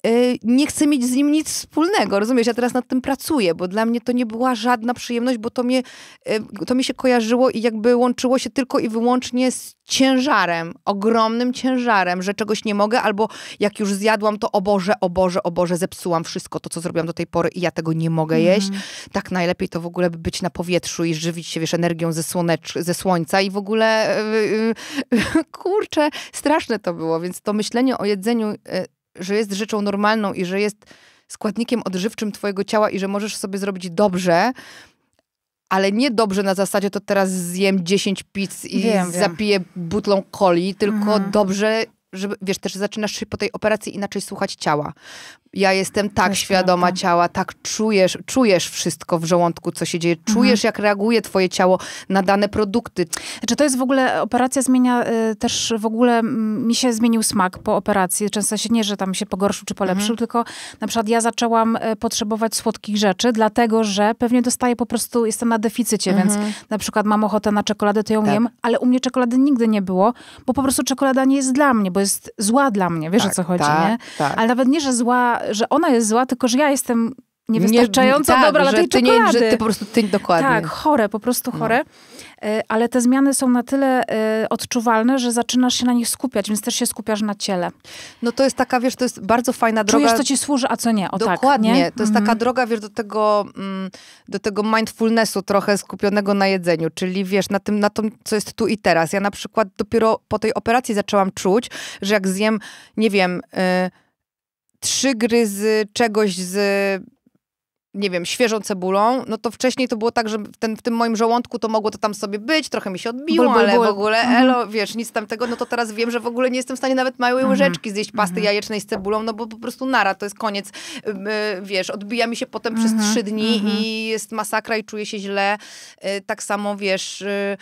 Y, nie chcę mieć z nim nic wspólnego, rozumiesz? Ja teraz nad tym pracuję, bo dla mnie to nie była żadna przyjemność, bo to, mnie, y, to mi się kojarzyło i jakby łączyło się tylko i wyłącznie z ciężarem, ogromnym ciężarem, że czegoś nie mogę, albo jak już zjadłam, to o Boże, o Boże, o Boże, zepsułam wszystko to, co zrobiłam do tej pory i ja tego nie mogę mhm. jeść. Tak najlepiej to w ogóle być na powietrzu i żywić się, wiesz, energią ze, słonecz, ze słońca i w ogóle, yy, yy, kurczę, straszne to było, więc to myślenie o jedzeniu... Yy, że jest rzeczą normalną i że jest składnikiem odżywczym twojego ciała i że możesz sobie zrobić dobrze, ale nie dobrze na zasadzie to teraz zjem 10 pizz i wiem, zapiję wiem. butlą coli, tylko mhm. dobrze, żeby, wiesz, też zaczynasz się po tej operacji inaczej słuchać ciała. Ja jestem tak świadoma ciała, tak czujesz, czujesz wszystko w żołądku, co się dzieje, mhm. czujesz, mhm. jak reaguje twoje ciało na dane produkty. Czy to jest w ogóle, operacja zmienia y, też w ogóle, m, mi się zmienił smak po operacji. Często się nie, że tam się pogorszył czy polepszył, mhm. tylko na przykład ja zaczęłam y, potrzebować słodkich rzeczy, dlatego że pewnie dostaję po prostu, jestem na deficycie, mhm. więc na przykład mam ochotę na czekoladę, to ją tak. jem, ale u mnie czekolady nigdy nie było, bo po prostu czekolada nie jest dla mnie, bo jest zła dla mnie, wiesz tak, o co chodzi, tak, nie? Tak. Ale nawet nie, że zła że ona jest zła, tylko że ja jestem niewystarczająco nie, tak, dobra dla tej ty Nie, że ty po prostu, ty dokładnie. Tak, chore, po prostu no. chore. No. Ale te zmiany są na tyle e, odczuwalne, że zaczynasz się na nich skupiać, więc też się skupiasz na ciele. No to jest taka, wiesz, to jest bardzo fajna droga. Czujesz, co ci służy, a co nie. O, tak, dokładnie. Tak, nie? To jest taka mhm. droga, wiesz, do tego, mm, do tego mindfulnessu trochę skupionego na jedzeniu, czyli wiesz, na tym, na tym, co jest tu i teraz. Ja na przykład dopiero po tej operacji zaczęłam czuć, że jak zjem, nie wiem... Y trzy gry z czegoś z nie wiem, świeżą cebulą, no to wcześniej to było tak, że ten, w tym moim żołądku to mogło to tam sobie być, trochę mi się odbiło, bul, bul, ale bul. w ogóle mhm. elo, wiesz, nic tam tego, no to teraz wiem, że w ogóle nie jestem w stanie nawet małej mhm. łyżeczki zjeść pasty mhm. jajecznej z cebulą, no bo po prostu nara, to jest koniec, y, wiesz, odbija mi się potem przez trzy dni i jest masakra i czuję się źle, y, tak samo, wiesz, y,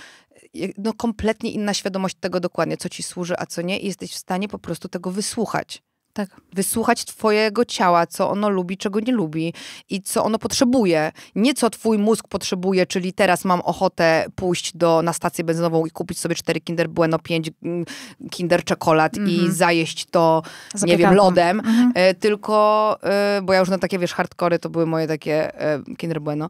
no kompletnie inna świadomość tego dokładnie, co ci służy, a co nie i jesteś w stanie po prostu tego wysłuchać. Tak. Wysłuchać twojego ciała, co ono lubi, czego nie lubi i co ono potrzebuje. Nie co twój mózg potrzebuje, czyli teraz mam ochotę pójść do, na stację benzynową i kupić sobie cztery Kinder Bueno, pięć mm, Kinder Czekolad mm -hmm. i mhm. zajeść to, nie wiem, lodem. Mm -hmm. e, tylko, e, bo ja już na takie, wiesz, hardkory to były moje takie e, Kinder Bueno.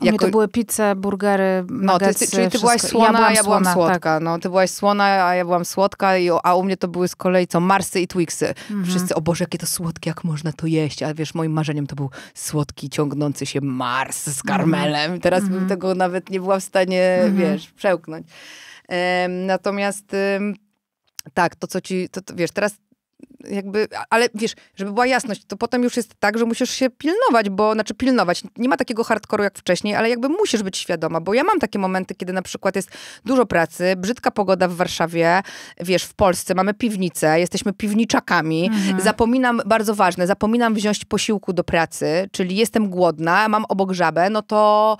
U jako... mnie to były pizze, burgery, no, nuggets, ty, ty, Czyli ty wszystko. byłaś słona, ja byłam, ja byłam słona, słodka. Tak. No, ty byłaś słona, a ja byłam słodka, i, a u mnie to były z kolei co, Marsy i Twixy. Mhm. Wszyscy, o Boże, jakie to słodkie, jak można to jeść. A wiesz, moim marzeniem to był słodki, ciągnący się Mars z karmelem. Mhm. Teraz mhm. bym tego nawet nie była w stanie, mhm. wiesz, przełknąć. Um, natomiast... Um, tak, to co ci, to, to, wiesz, teraz jakby, ale wiesz, żeby była jasność, to potem już jest tak, że musisz się pilnować, bo, znaczy pilnować, nie ma takiego hardkoru jak wcześniej, ale jakby musisz być świadoma, bo ja mam takie momenty, kiedy na przykład jest dużo pracy, brzydka pogoda w Warszawie, wiesz, w Polsce mamy piwnicę, jesteśmy piwniczakami, mhm. zapominam, bardzo ważne, zapominam wziąć posiłku do pracy, czyli jestem głodna, mam obok żabę, no to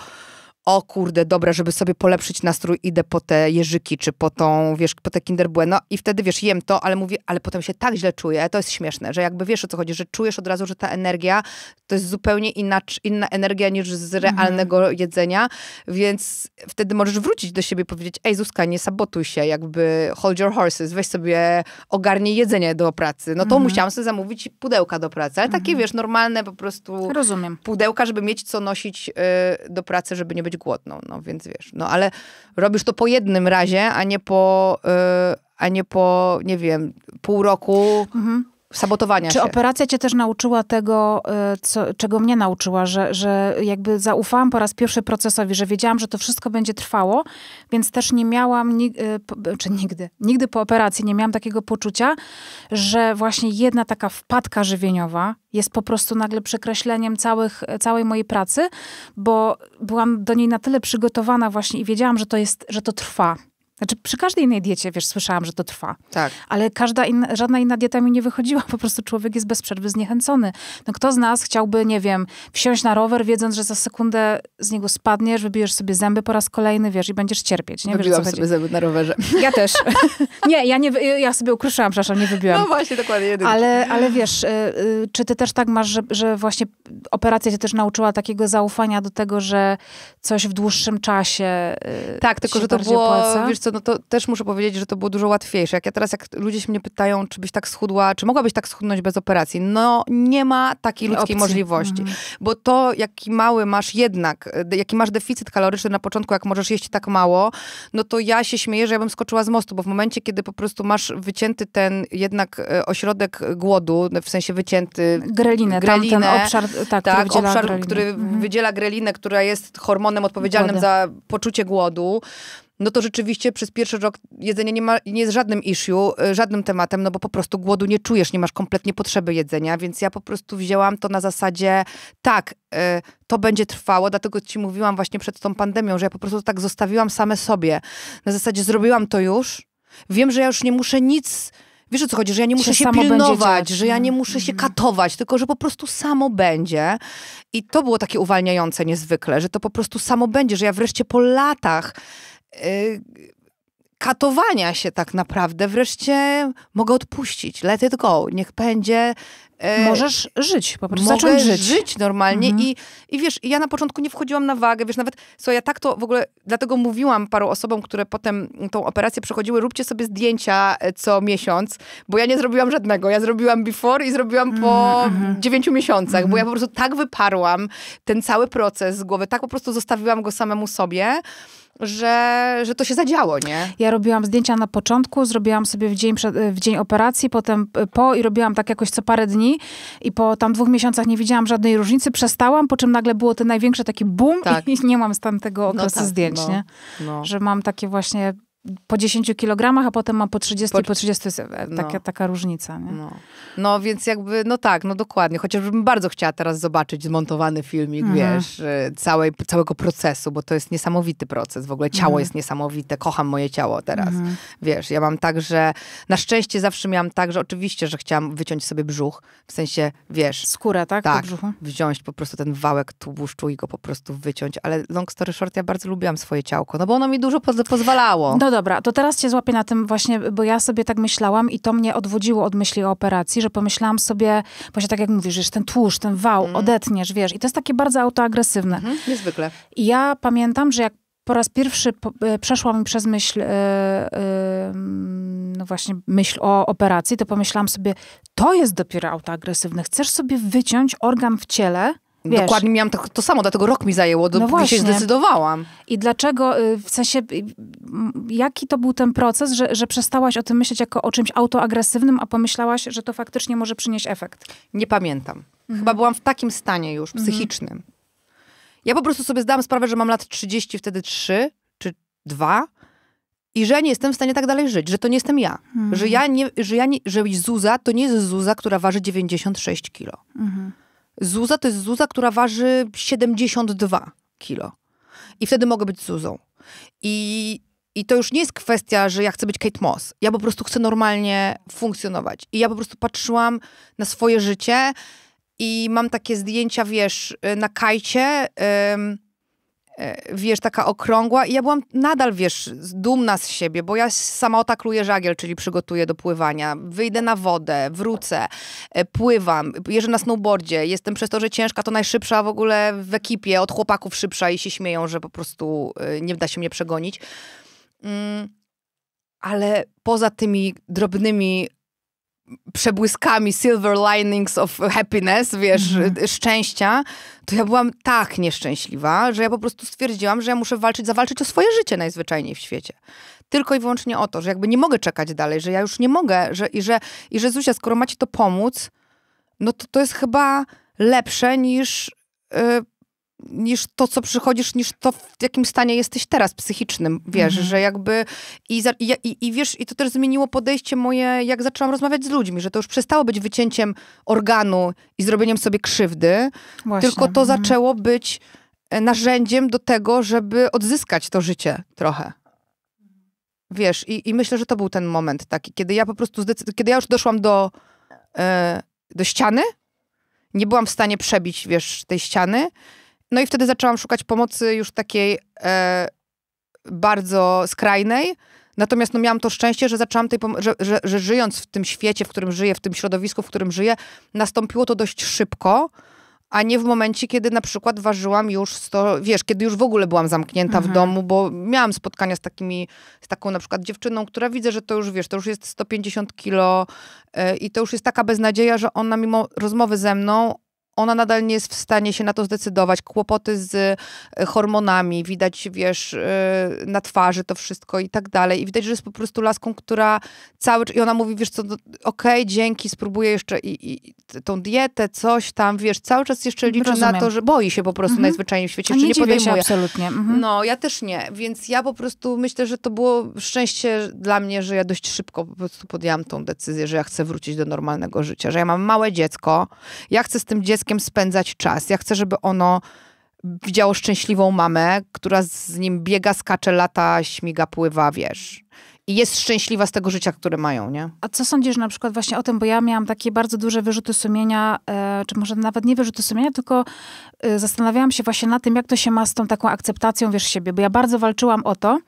o kurde, dobra, żeby sobie polepszyć nastrój, idę po te jeżyki, czy po tą, wiesz, po te Kinder Bueno i wtedy, wiesz, jem to, ale mówię, ale potem się tak źle czuję, to jest śmieszne, że jakby wiesz o co chodzi, że czujesz od razu, że ta energia to jest zupełnie inacz, inna energia niż z mhm. realnego mhm. jedzenia, więc wtedy możesz wrócić do siebie i powiedzieć, ej Zuzka, nie sabotuj się, jakby hold your horses, weź sobie, ogarnij jedzenie do pracy. No to mhm. musiałam sobie zamówić pudełka do pracy, ale takie, mhm. wiesz, normalne po prostu... Rozumiem. Pudełka, żeby mieć co nosić y, do pracy, żeby nie być głodną, no więc wiesz, no ale robisz to po jednym razie, a nie po, yy, a nie po, nie wiem, pół roku. Mhm sabotowania Czy się. operacja cię też nauczyła tego, e, co, czego mnie nauczyła, że, że jakby zaufałam po raz pierwszy procesowi, że wiedziałam, że to wszystko będzie trwało, więc też nie miałam, e, czy nigdy, nigdy po operacji nie miałam takiego poczucia, że właśnie jedna taka wpadka żywieniowa jest po prostu nagle przekreśleniem całych, całej mojej pracy, bo byłam do niej na tyle przygotowana właśnie i wiedziałam, że to jest, że to trwa znaczy przy każdej innej diecie, wiesz, słyszałam, że to trwa. Tak. Ale każda inna, żadna inna dieta mi nie wychodziła. Po prostu człowiek jest bez przerwy zniechęcony. No kto z nas chciałby, nie wiem, wsiąść na rower, wiedząc, że za sekundę z niego spadniesz, wybijesz sobie zęby po raz kolejny, wiesz, i będziesz cierpieć. Nie Wybiłam wiesz, sobie chodzi. zęby na rowerze. Ja też. nie, ja nie, ja sobie ukruszyłam, przepraszam, nie wybiłam. No właśnie, dokładnie. Jedynie. Ale, ale wiesz, y, y, czy ty też tak masz, że, że właśnie operacja cię też nauczyła takiego zaufania do tego, że coś w dłuższym czasie y, Tak, tylko że to było, opłaca? wiesz co, no to też muszę powiedzieć, że to było dużo łatwiejsze. Jak ja teraz, jak ludzie się mnie pytają, czy byś tak schudła, czy mogłabyś tak schudnąć bez operacji, no nie ma takiej ludzkiej Opcji. możliwości. Mhm. Bo to, jaki mały masz jednak, jaki masz deficyt kaloryczny na początku, jak możesz jeść tak mało, no to ja się śmieję, że ja bym skoczyła z mostu, bo w momencie, kiedy po prostu masz wycięty ten jednak e, ośrodek głodu, w sensie wycięty... Grelinę, grelinę tamten obszar, tak, tak który tak, obszar, grelinę. który mhm. wydziela grelinę, która jest hormonem odpowiedzialnym Głody. za poczucie głodu, no to rzeczywiście przez pierwszy rok jedzenie nie, ma, nie jest żadnym issue, y, żadnym tematem, no bo po prostu głodu nie czujesz, nie masz kompletnie potrzeby jedzenia, więc ja po prostu wzięłam to na zasadzie tak, y, to będzie trwało, dlatego ci mówiłam właśnie przed tą pandemią, że ja po prostu tak zostawiłam same sobie. Na zasadzie zrobiłam to już, wiem, że ja już nie muszę nic wiesz o co chodzi, że ja nie muszę się, się pilnować, że ja nie mm. muszę się mm. katować, tylko że po prostu samo będzie. I to było takie uwalniające niezwykle, że to po prostu samo będzie, że ja wreszcie po latach Y, katowania się tak naprawdę wreszcie mogę odpuścić. Let it go. Niech będzie. Y, Możesz żyć, po prostu mogę zacząć żyć. żyć normalnie mhm. i, i wiesz, ja na początku nie wchodziłam na wagę, wiesz, nawet, co ja tak to w ogóle, dlatego mówiłam paru osobom, które potem tą operację przechodziły, róbcie sobie zdjęcia e, co miesiąc, bo ja nie zrobiłam żadnego, ja zrobiłam before i zrobiłam po mhm, mhm. dziewięciu mhm. miesiącach, mhm. bo ja mhm. po prostu tak wyparłam ten cały proces z głowy, tak po prostu zostawiłam go samemu sobie, że, że to się zadziało, nie? Ja robiłam zdjęcia na początku, zrobiłam sobie w dzień, przed, w dzień operacji, potem y, po i robiłam tak jakoś co parę dni i po tam dwóch miesiącach nie widziałam żadnej różnicy, przestałam, po czym nagle było ten największy taki boom tak. i nie mam z tamtego no okresu no tak, zdjęć, no, nie? No. Że mam takie właśnie po 10 kilogramach, a potem ma po 30 po, po 30 e, e, no. taka, no. taka różnica. Nie? No. no więc jakby, no tak, no dokładnie. Chociażbym bardzo chciała teraz zobaczyć zmontowany filmik, mhm. wiesz, e, całej, całego procesu, bo to jest niesamowity proces. W ogóle ciało mhm. jest niesamowite. Kocham moje ciało teraz. Mhm. Wiesz, ja mam tak, że na szczęście zawsze miałam tak, że oczywiście, że chciałam wyciąć sobie brzuch, w sensie, wiesz... Skórę, tak? Tak. Wziąć po prostu ten wałek tłuszczu i go po prostu wyciąć, ale long story short, ja bardzo lubiłam swoje ciałko, no bo ono mi dużo pozwalało. No, no dobra, to teraz cię złapię na tym właśnie, bo ja sobie tak myślałam i to mnie odwodziło od myśli o operacji, że pomyślałam sobie, właśnie tak jak mówisz, że ten tłuszcz, ten wał, mm. odetniesz, wiesz. I to jest takie bardzo autoagresywne. Mhm, niezwykle. I ja pamiętam, że jak po raz pierwszy po, e, przeszła mi przez myśl, e, e, no właśnie, myśl o operacji, to pomyślałam sobie, to jest dopiero autoagresywne. Chcesz sobie wyciąć organ w ciele, Wiesz, Dokładnie miałam to, to, samo, dlatego rok mi zajęło, no dopóki no się zdecydowałam. I dlaczego, y, w sensie, y, jaki to był ten proces, że, że przestałaś o tym myśleć jako o czymś autoagresywnym, a pomyślałaś, że to faktycznie może przynieść efekt? Nie pamiętam. Mhm. Chyba byłam w takim stanie już, mhm. psychicznym. Mhm. Ja po prostu sobie zdałam sprawę, że mam lat 30, wtedy 3 czy 2 i że nie jestem w stanie tak dalej żyć, że to nie jestem ja. Mhm. Że, ja nie, że, ja nie, że Zuza to nie jest Zuza, która waży 96 kilo. Mhm Zuza to jest Zuza, która waży 72 kilo. I wtedy mogę być Zuzą. I, I to już nie jest kwestia, że ja chcę być Kate Moss. Ja po prostu chcę normalnie funkcjonować. I ja po prostu patrzyłam na swoje życie i mam takie zdjęcia, wiesz, na kajcie. E, wiesz, taka okrągła i ja byłam nadal, wiesz, dumna z siebie, bo ja sama otakluję żagiel, czyli przygotuję do pływania, wyjdę na wodę, wrócę, e, pływam, jeżdżę na snowboardzie, jestem przez to, że ciężka, to najszybsza w ogóle w ekipie, od chłopaków szybsza i się śmieją, że po prostu e, nie da się mnie przegonić. Mm, ale poza tymi drobnymi przebłyskami silver linings of happiness, wiesz, mhm. szczęścia, to ja byłam tak nieszczęśliwa, że ja po prostu stwierdziłam, że ja muszę walczyć, zawalczyć o swoje życie najzwyczajniej w świecie. Tylko i wyłącznie o to, że jakby nie mogę czekać dalej, że ja już nie mogę, że, i, że, i że Zuzia, skoro macie to pomóc, no to to jest chyba lepsze niż... Yy, niż to, co przychodzisz, niż to, w jakim stanie jesteś teraz psychicznym, wiesz, mhm. że jakby i, i, i wiesz, i to też zmieniło podejście moje, jak zaczęłam rozmawiać z ludźmi, że to już przestało być wycięciem organu i zrobieniem sobie krzywdy, Właśnie. tylko to mhm. zaczęło być e, narzędziem do tego, żeby odzyskać to życie trochę. Wiesz, i, i myślę, że to był ten moment taki, kiedy ja po prostu, kiedy ja już doszłam do, e, do ściany, nie byłam w stanie przebić, wiesz, tej ściany, no i wtedy zaczęłam szukać pomocy już takiej e, bardzo skrajnej. Natomiast no, miałam to szczęście, że zaczęłam tej że, że, że, żyjąc w tym świecie, w którym żyję, w tym środowisku, w którym żyję, nastąpiło to dość szybko, a nie w momencie, kiedy na przykład ważyłam już 100, wiesz, kiedy już w ogóle byłam zamknięta mhm. w domu, bo miałam spotkania z takimi, z taką na przykład dziewczyną, która widzę, że to już, wiesz, to już jest 150 kilo yy, i to już jest taka beznadzieja, że ona mimo rozmowy ze mną, ona nadal nie jest w stanie się na to zdecydować. Kłopoty z e, hormonami, widać, wiesz, e, na twarzy to wszystko i tak dalej. I widać, że jest po prostu laską, która cały czas... I ona mówi, wiesz co, no, okej, okay, dzięki, spróbuję jeszcze i, i, tą dietę, coś tam, wiesz, cały czas jeszcze mhm, liczę Rozumiem. na to, że boi się po prostu mhm. najzwyczajniej w świecie, jeszcze nie, nie podejmuje. Się absolutnie. Mhm. No, ja też nie, więc ja po prostu myślę, że to było szczęście dla mnie, że ja dość szybko po prostu podjęłam tą decyzję, że ja chcę wrócić do normalnego życia, że ja mam małe dziecko, ja chcę z tym dzieckiem dzieckiem spędzać czas. Ja chcę, żeby ono widziało szczęśliwą mamę, która z nim biega, skacze, lata, śmiga, pływa, wiesz. I jest szczęśliwa z tego życia, które mają, nie? A co sądzisz na przykład właśnie o tym, bo ja miałam takie bardzo duże wyrzuty sumienia, e, czy może nawet nie wyrzuty sumienia, tylko e, zastanawiałam się właśnie na tym, jak to się ma z tą taką akceptacją, wiesz, siebie, bo ja bardzo walczyłam o to,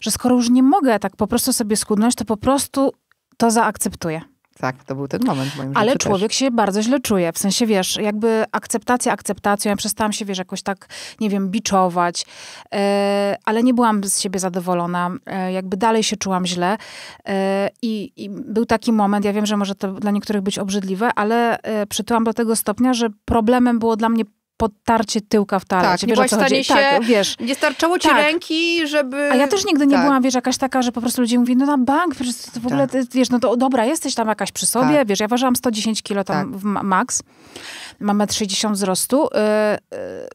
że skoro już nie mogę tak po prostu sobie skudnąć, to po prostu to zaakceptuję. Tak, to był ten moment w moim Ale człowiek też. się bardzo źle czuje. W sensie, wiesz, jakby akceptacja akceptacją. Ja przestałam się, wiesz, jakoś tak, nie wiem, biczować. E, ale nie byłam z siebie zadowolona. E, jakby dalej się czułam źle. E, i, I był taki moment, ja wiem, że może to dla niektórych być obrzydliwe, ale przytyłam do tego stopnia, że problemem było dla mnie podtarcie tyłka w talerz. Tak, nie stanie się, tak, wiesz. nie starczyło ci tak. ręki, żeby... A ja też nigdy nie tak. byłam, wiesz, jakaś taka, że po prostu ludzie mówią, no na bank, wiesz, to w ogóle, tak. wiesz, no to dobra, jesteś tam jakaś przy sobie, tak. wiesz, ja ważyłam 110 kilo tam tak. w max, mam 1,60 wzrostu, yy, yy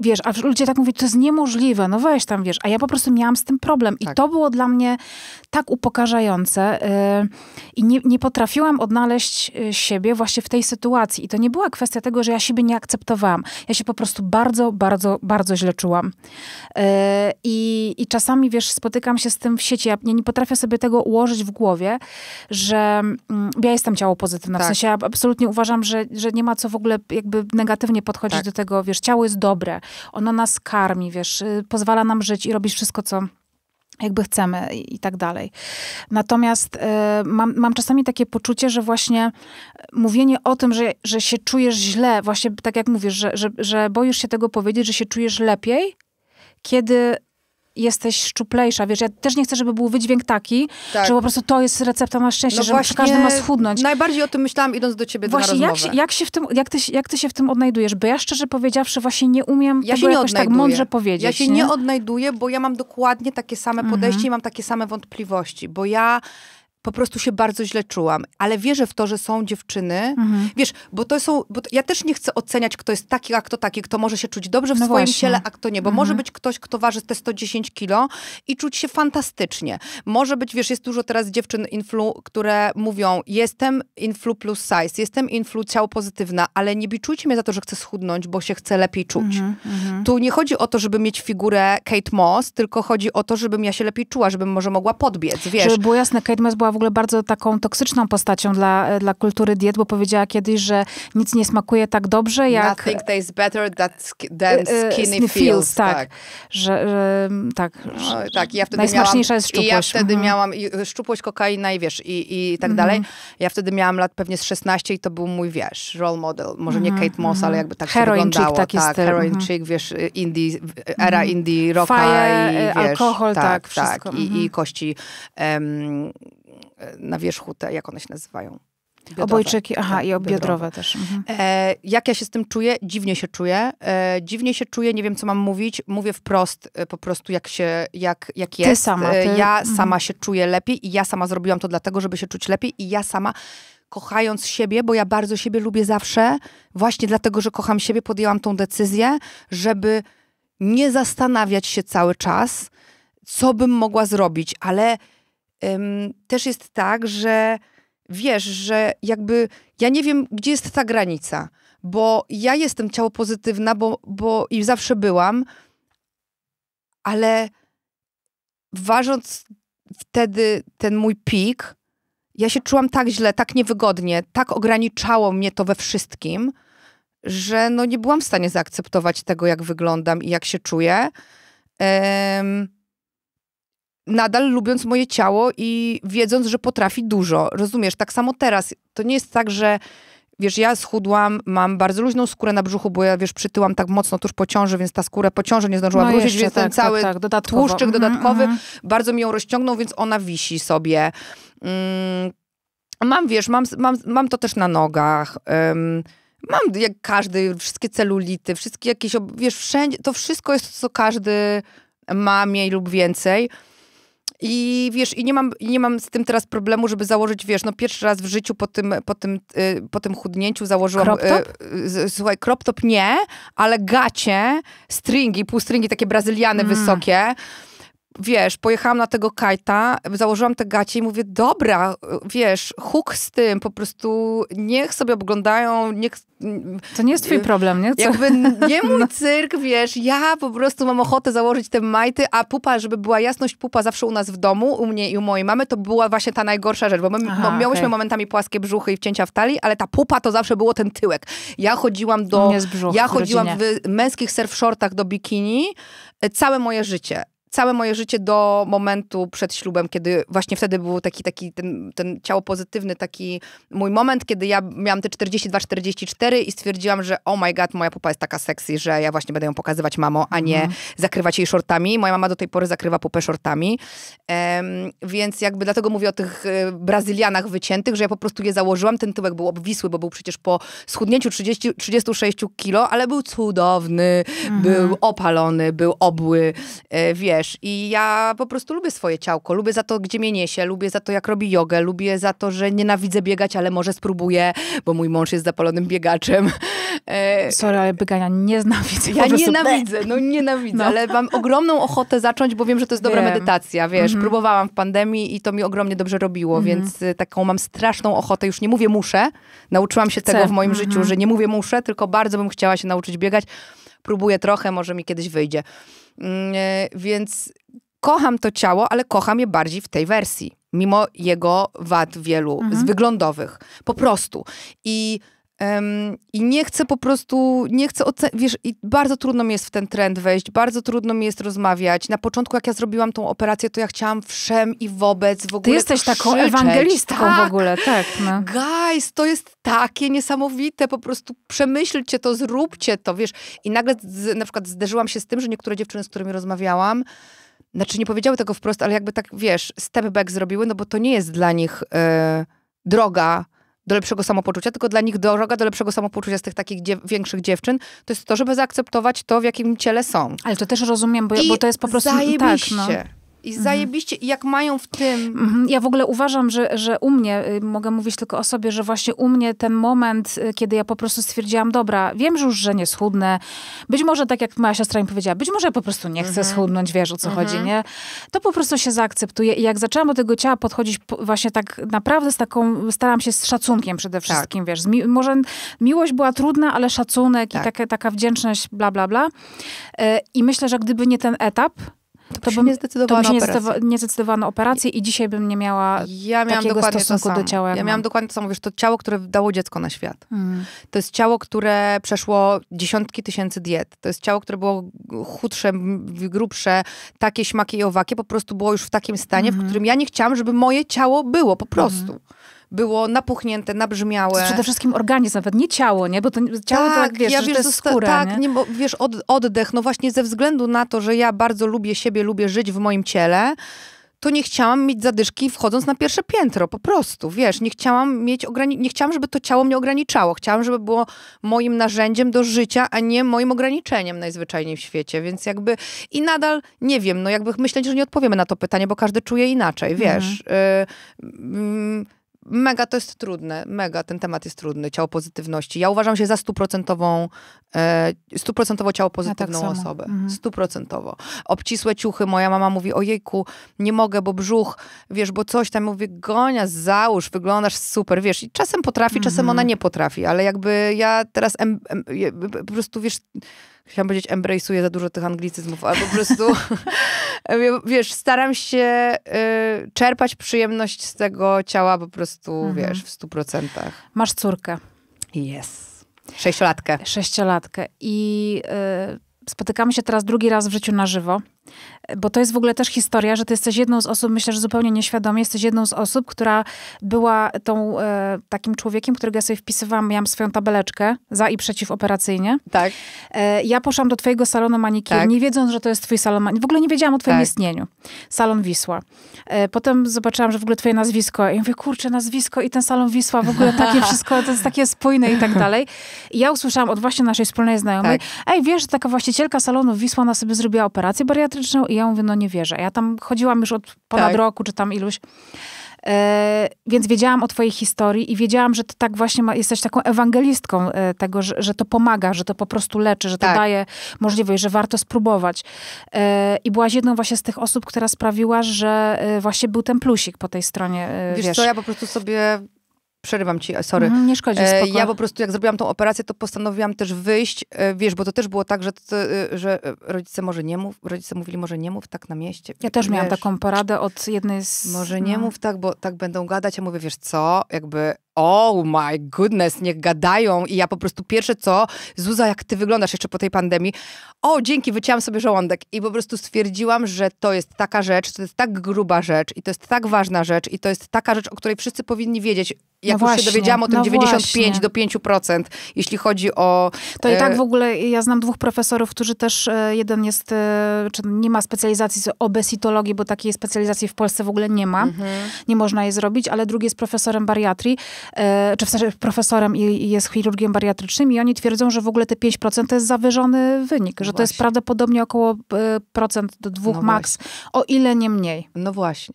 wiesz, a ludzie tak mówią, to jest niemożliwe, no weź tam, wiesz, a ja po prostu miałam z tym problem i tak. to było dla mnie tak upokarzające y, i nie, nie potrafiłam odnaleźć y, siebie właśnie w tej sytuacji. I to nie była kwestia tego, że ja siebie nie akceptowałam. Ja się po prostu bardzo, bardzo, bardzo źle czułam. Y, I, i czasami, wiesz, spotykam się z tym w sieci. Ja nie, nie potrafię sobie tego ułożyć w głowie, że mm, ja jestem ciało pozytywne. Tak. W sensie ja absolutnie uważam, że, że nie ma co w ogóle jakby negatywnie podchodzić tak. do tego, wiesz, ciało jest dobre. Ono nas karmi, wiesz, pozwala nam żyć i robić wszystko, co jakby chcemy i tak dalej. Natomiast e, mam, mam, czasami takie poczucie, że właśnie e, mówienie o tym, że, że się czujesz źle, właśnie tak jak mówisz, że, że, że boisz się tego powiedzieć, że się czujesz lepiej, kiedy jesteś szczuplejsza. Wiesz, ja też nie chcę, żeby był wydźwięk taki, tak. że po prostu to jest recepta na szczęście, no że każdy ma schudnąć. Najbardziej o tym myślałam idąc do ciebie właśnie, na Jak, jak, się w tym, jak, ty, jak ty się w tym odnajdujesz? Bo ja szczerze powiedziawszy właśnie nie umiem ja tego jakoś tak mądrze powiedzieć. Ja się nie? nie? odnajduję, bo ja mam dokładnie takie same podejście mhm. i mam takie same wątpliwości, bo ja po prostu się bardzo źle czułam. Ale wierzę w to, że są dziewczyny, mhm. wiesz, bo to są, bo to, ja też nie chcę oceniać, kto jest taki, a kto taki, kto może się czuć dobrze w no swoim właśnie. ciele, a kto nie, bo mhm. może być ktoś, kto waży te 110 kilo i czuć się fantastycznie. Może być, wiesz, jest dużo teraz dziewczyn influ, które mówią, jestem influ plus size, jestem influ ciało pozytywna, ale nie biczujcie mnie za to, że chcę schudnąć, bo się chcę lepiej czuć. Mhm, mhm, tu nie chodzi o to, żeby mieć figurę Kate Moss, tylko chodzi o to, żebym ja się lepiej czuła, żebym może mogła podbiec, wiesz. Żeby było jasne, Kate Moss była w ogóle bardzo taką toksyczną postacią dla, e, dla kultury diet, bo powiedziała kiedyś, że nic nie smakuje tak dobrze jak... Nothing tastes better than e, e, skinny feels. Tak, tak. Że, że tak, no, że tak. Ja wtedy najsmaczniejsza miałam, jest szczupłość. I ja wtedy mhm. miałam szczupłość, kokaina i wiesz, i, i tak mhm. dalej. Ja wtedy miałam lat pewnie z 16 i to był mój, wiesz, role model. Może nie mhm, Kate Moss, ale mhm. jakby tak heroin się wyglądało. Taki tak, styl. heroin mhm. chick, wiesz, indie, era indie, rocka Faje, i wiesz, alkohol, tak, tak, tak wszystko. tak i, i kości um, E, na wierzchu te, jak one się nazywają. Obojczyki, aha, tak, i biodrowe, też. Mhm. E, jak ja się z tym czuję? Dziwnie się czuję. E, dziwnie się czuję, nie wiem, co mam mówić. Mówię wprost e, po prostu, jak się, jak, jak jest. Ty sama. E, ty... Ja mhm. sama się czuję lepiej i ja sama zrobiłam to dlatego, żeby się czuć lepiej i ja sama kochając siebie, bo ja bardzo siebie lubię zawsze, właśnie dlatego, że kocham siebie, podjęłam tą decyzję, żeby nie zastanawiać się cały czas, co bym mogła zrobić, ale też jest tak, że wiesz, że jakby ja nie wiem, gdzie jest ta granica, bo ja jestem ciało pozytywna, bo, bo i zawsze byłam, ale ważąc wtedy ten mój pik, ja się czułam tak źle, tak niewygodnie, tak ograniczało mnie to we wszystkim, że no nie byłam w stanie zaakceptować tego, jak wyglądam i jak się czuję. Um, nadal lubiąc moje ciało i wiedząc, że potrafi dużo. Rozumiesz, tak samo teraz. To nie jest tak, że wiesz, ja schudłam, mam bardzo luźną skórę na brzuchu, bo ja, wiesz, przytyłam tak mocno tuż po ciąży, więc ta skórę po ciąży nie zdążyła no wrócić, więc tak, ten tak, cały tak, tak, tłuszczyk mhm, dodatkowy mm, bardzo mi ją rozciągnął, więc ona wisi sobie. Mm, mam, wiesz, mam, mam, mam to też na nogach. Um, mam jak każdy, wszystkie celulity, wszystkie jakieś, wiesz, wszędzie, to wszystko jest to, co każdy ma mniej lub więcej. I wiesz, i nie mam, nie mam z tym teraz problemu, żeby założyć, wiesz, no pierwszy raz w życiu po tym, po tym, y, po tym chudnięciu założyłam... Crop y, top? Y, słuchaj, crop top nie, ale gacie, stringi, półstringi takie brazyliany mm. wysokie wiesz, pojechałam na tego kajta, założyłam te gacie i mówię, dobra, wiesz, huk z tym, po prostu niech sobie oglądają, niech... To nie jest twój problem, nie? Co? Jakby nie mój no. cyrk, wiesz, ja po prostu mam ochotę założyć te majty, a pupa, żeby była jasność, pupa zawsze u nas w domu, u mnie i u mojej mamy, to była właśnie ta najgorsza rzecz, bo my Aha, miałyśmy okay. momentami płaskie brzuchy i wcięcia w talii, ale ta pupa to zawsze było ten tyłek. Ja chodziłam do... Ja chodziłam w, w męskich surf shortach do bikini e, całe moje życie całe moje życie do momentu przed ślubem, kiedy właśnie wtedy był taki, taki ten, ten ciało pozytywny, taki mój moment, kiedy ja miałam te 42-44 i stwierdziłam, że oh my god, moja pupa jest taka sexy, że ja właśnie będę ją pokazywać mamo, a nie mhm. zakrywać jej shortami. Moja mama do tej pory zakrywa pupę shortami. Um, więc jakby dlatego mówię o tych e, Brazylianach wyciętych, że ja po prostu je założyłam. Ten tyłek był obwisły, bo był przecież po schudnięciu 30, 36 kilo, ale był cudowny, mhm. był opalony, był obły, e, wiesz, i ja po prostu lubię swoje ciałko, lubię za to, gdzie mnie niesie, lubię za to, jak robi jogę, lubię za to, że nienawidzę biegać, ale może spróbuję, bo mój mąż jest zapalonym biegaczem. E... Sorry, ale biegania nienawidzę. Ja nienawidzę, no nienawidzę, no. ale mam ogromną ochotę zacząć, bo wiem, że to jest dobra wiem. medytacja, wiesz. Mhm. Próbowałam w pandemii i to mi ogromnie dobrze robiło, mhm. więc y, taką mam straszną ochotę, już nie mówię muszę, nauczyłam się Chcę. tego w moim mhm. życiu, że nie mówię muszę, tylko bardzo bym chciała się nauczyć biegać. Próbuję trochę, może mi kiedyś wyjdzie. Mm, e, więc kocham to ciało, ale kocham je bardziej w tej wersji, mimo jego wad wielu mhm. z wyglądowych. Po prostu. I Um, I nie chcę po prostu, nie chcę ocenić, wiesz, i bardzo trudno mi jest w ten trend wejść, bardzo trudno mi jest rozmawiać. Na początku, jak ja zrobiłam tą operację, to ja chciałam wszem i wobec w ogóle Ty jesteś krzyczeć. taką ewangelistką tak. w ogóle, tak. No. Guys, to jest takie niesamowite, po prostu przemyślcie to, zróbcie to, wiesz. I nagle z, na przykład zderzyłam się z tym, że niektóre dziewczyny, z którymi rozmawiałam, znaczy nie powiedziały tego wprost, ale jakby tak, wiesz, step back zrobiły, no bo to nie jest dla nich y, droga, do lepszego samopoczucia, tylko dla nich droga do lepszego samopoczucia z tych takich dziew większych dziewczyn, to jest to, żeby zaakceptować to, w jakim ciele są. Ale to też rozumiem, bo, bo to jest po prostu... Zajebiście. Tak, no. I mhm. zajebiście, jak mają w tym... Mhm. Ja w ogóle uważam, że, że u mnie, y, mogę mówić tylko o sobie, że właśnie u mnie ten moment, y, kiedy ja po prostu stwierdziłam, dobra, wiem że już, że nie schudnę, być może tak jak moja siostra mi powiedziała, być może ja po prostu nie chcę mhm. schudnąć, wiesz o co mhm. chodzi, nie? To po prostu się zaakceptuje i jak zaczęłam do tego ciała podchodzić właśnie tak naprawdę z taką, staram się z szacunkiem przede tak. wszystkim, tak. wiesz, mi może miłość była trudna, ale szacunek tak. i taka, taka wdzięczność, bla, bla, bla. Y, I myślę, że gdyby nie ten etap, to, to, bym, się nie zdecydowano operacji i dzisiaj bym nie miała ja miałam takiego dokładnie stosunku do ciała. Ja mam. miałam dokładnie to samo. Wiesz, to ciało, które dało dziecko na świat. Mm. To jest ciało, które przeszło dziesiątki tysięcy diet. To jest ciało, które było chudsze, grubsze, takie, śmakie i owakie. Po prostu było już w takim stanie, mm. w mhm. którym ja nie chciałam, żeby moje ciało było, po mhm. prostu. Mm było napuchnięte, nabrzmiałe. Przede wszystkim organizm, nawet nie ciało, nie? Bo to ciało tak, to, wiesz, ja, wiesz, to jest skóra, Tak, nie? nie? bo wiesz, od, oddech, no właśnie ze względu na to, że ja bardzo lubię siebie, lubię żyć w moim ciele, to nie chciałam mieć zadyszki wchodząc na pierwsze piętro, po prostu, wiesz, nie chciałam mieć ograni- nie chciałam, żeby to ciało mnie ograniczało, chciałam, żeby było moim narzędziem do życia, a nie moim ograniczeniem najzwyczajniej w świecie, więc jakby i nadal nie wiem, no jakby myśleć, że nie odpowiemy na to pytanie, bo każdy czuje inaczej, wiesz. Mhm. Y- y- mega to jest trudne, mega ten temat jest trudny, ciało pozytywności. Ja uważam się za stuprocentową, e, stuprocentowo ciało tak pozytywną tak osobę. Mhm. Stuprocentowo. Obcisłe ciuchy, moja mama mówi, ojejku, nie mogę, bo brzuch, wiesz, bo coś tam, mówię, gonia, załóż, wyglądasz super, wiesz. I czasem potrafi, mhm. czasem ona mhm. nie potrafi, ale jakby ja teraz em, em, po prostu, wiesz chciałam powiedzieć, embrace'uję za dużo tych anglicyzmów, ale po prostu, wiesz, staram się y, czerpać przyjemność z tego ciała po prostu, mhm. wiesz, w stu procentach. Masz córkę. Jest. Sześciolatkę. Sześciolatkę. I y, spotykamy się teraz drugi raz w życiu na żywo. Bo to jest w ogóle też historia, że ty jesteś jedną z osób, myślę, że zupełnie nieświadomie, jesteś jedną z osób, która była tą, e, takim człowiekiem, którego ja sobie wpisywałam, miałam swoją tabeleczkę za i przeciw operacyjnie. Tak. E, ja poszłam do twojego salonu manikir, tak. nie wiedząc, że to jest twój salon W ogóle nie wiedziałam o twoim tak. istnieniu. Salon Wisła. E, potem zobaczyłam, że w ogóle twoje nazwisko. I mówię, kurczę, nazwisko i ten salon Wisła, w ogóle takie wszystko, to jest takie spójne i tak dalej. I ja usłyszałam od właśnie naszej wspólnej znajomej, tak. ej, wiesz, że taka właścicielka salonu Wisła na sobie zrobiła operację bariatryczną? psychiatryczną i ja mówię, no nie wierzę. Ja tam chodziłam już od ponad tak. roku, czy tam iluś. E, więc wiedziałam o twojej historii i wiedziałam, że ty tak właśnie ma, jesteś taką ewangelistką e, tego, że, że, to pomaga, że to po prostu leczy, że to tak. daje możliwość, że warto spróbować. E, I byłaś jedną właśnie z tych osób, która sprawiła, że właśnie był ten plusik po tej stronie. Wiesz, wiesz co, ja po prostu sobie przerywam ci, sorry. Mhm, nie szkodzi, e, spoko. Ja po prostu jak zrobiłam tą operację, to postanowiłam też wyjść, e, wiesz, bo to też było tak, że, e, że rodzice może nie mów, rodzice mówili może nie mów tak na mieście. Ja też wiesz, miałam taką poradę od jednej z... Może nie mhm. mów tak, bo tak będą gadać, ja mówię, wiesz co, jakby oh my goodness, niech gadają i ja po prostu pierwsze co, Zuza, jak ty wyglądasz jeszcze po tej pandemii, o dzięki, wyciąłam sobie żołądek i po prostu stwierdziłam, że to jest taka rzecz, to jest tak gruba rzecz i to jest tak ważna rzecz i to jest taka rzecz, o której wszyscy powinni wiedzieć. No jak no już właśnie, się dowiedziałam o tym no 95 właśnie. do 5%, jeśli chodzi o... To i tak e, w ogóle ja znam dwóch profesorów, którzy też, e, jeden jest, e, czy nie ma specjalizacji z obesitologii, bo takiej specjalizacji w Polsce w ogóle nie ma. Mhm. Nie można jej zrobić, ale drugi jest profesorem bariatrii E, czy w sensie profesorem i jest chirurgiem bariatrycznym i oni twierdzą, że w ogóle te 5% to jest zawyżony wynik, że to jest no prawdopodobnie około e, procent do dwóch no maks, o ile nie mniej. No właśnie.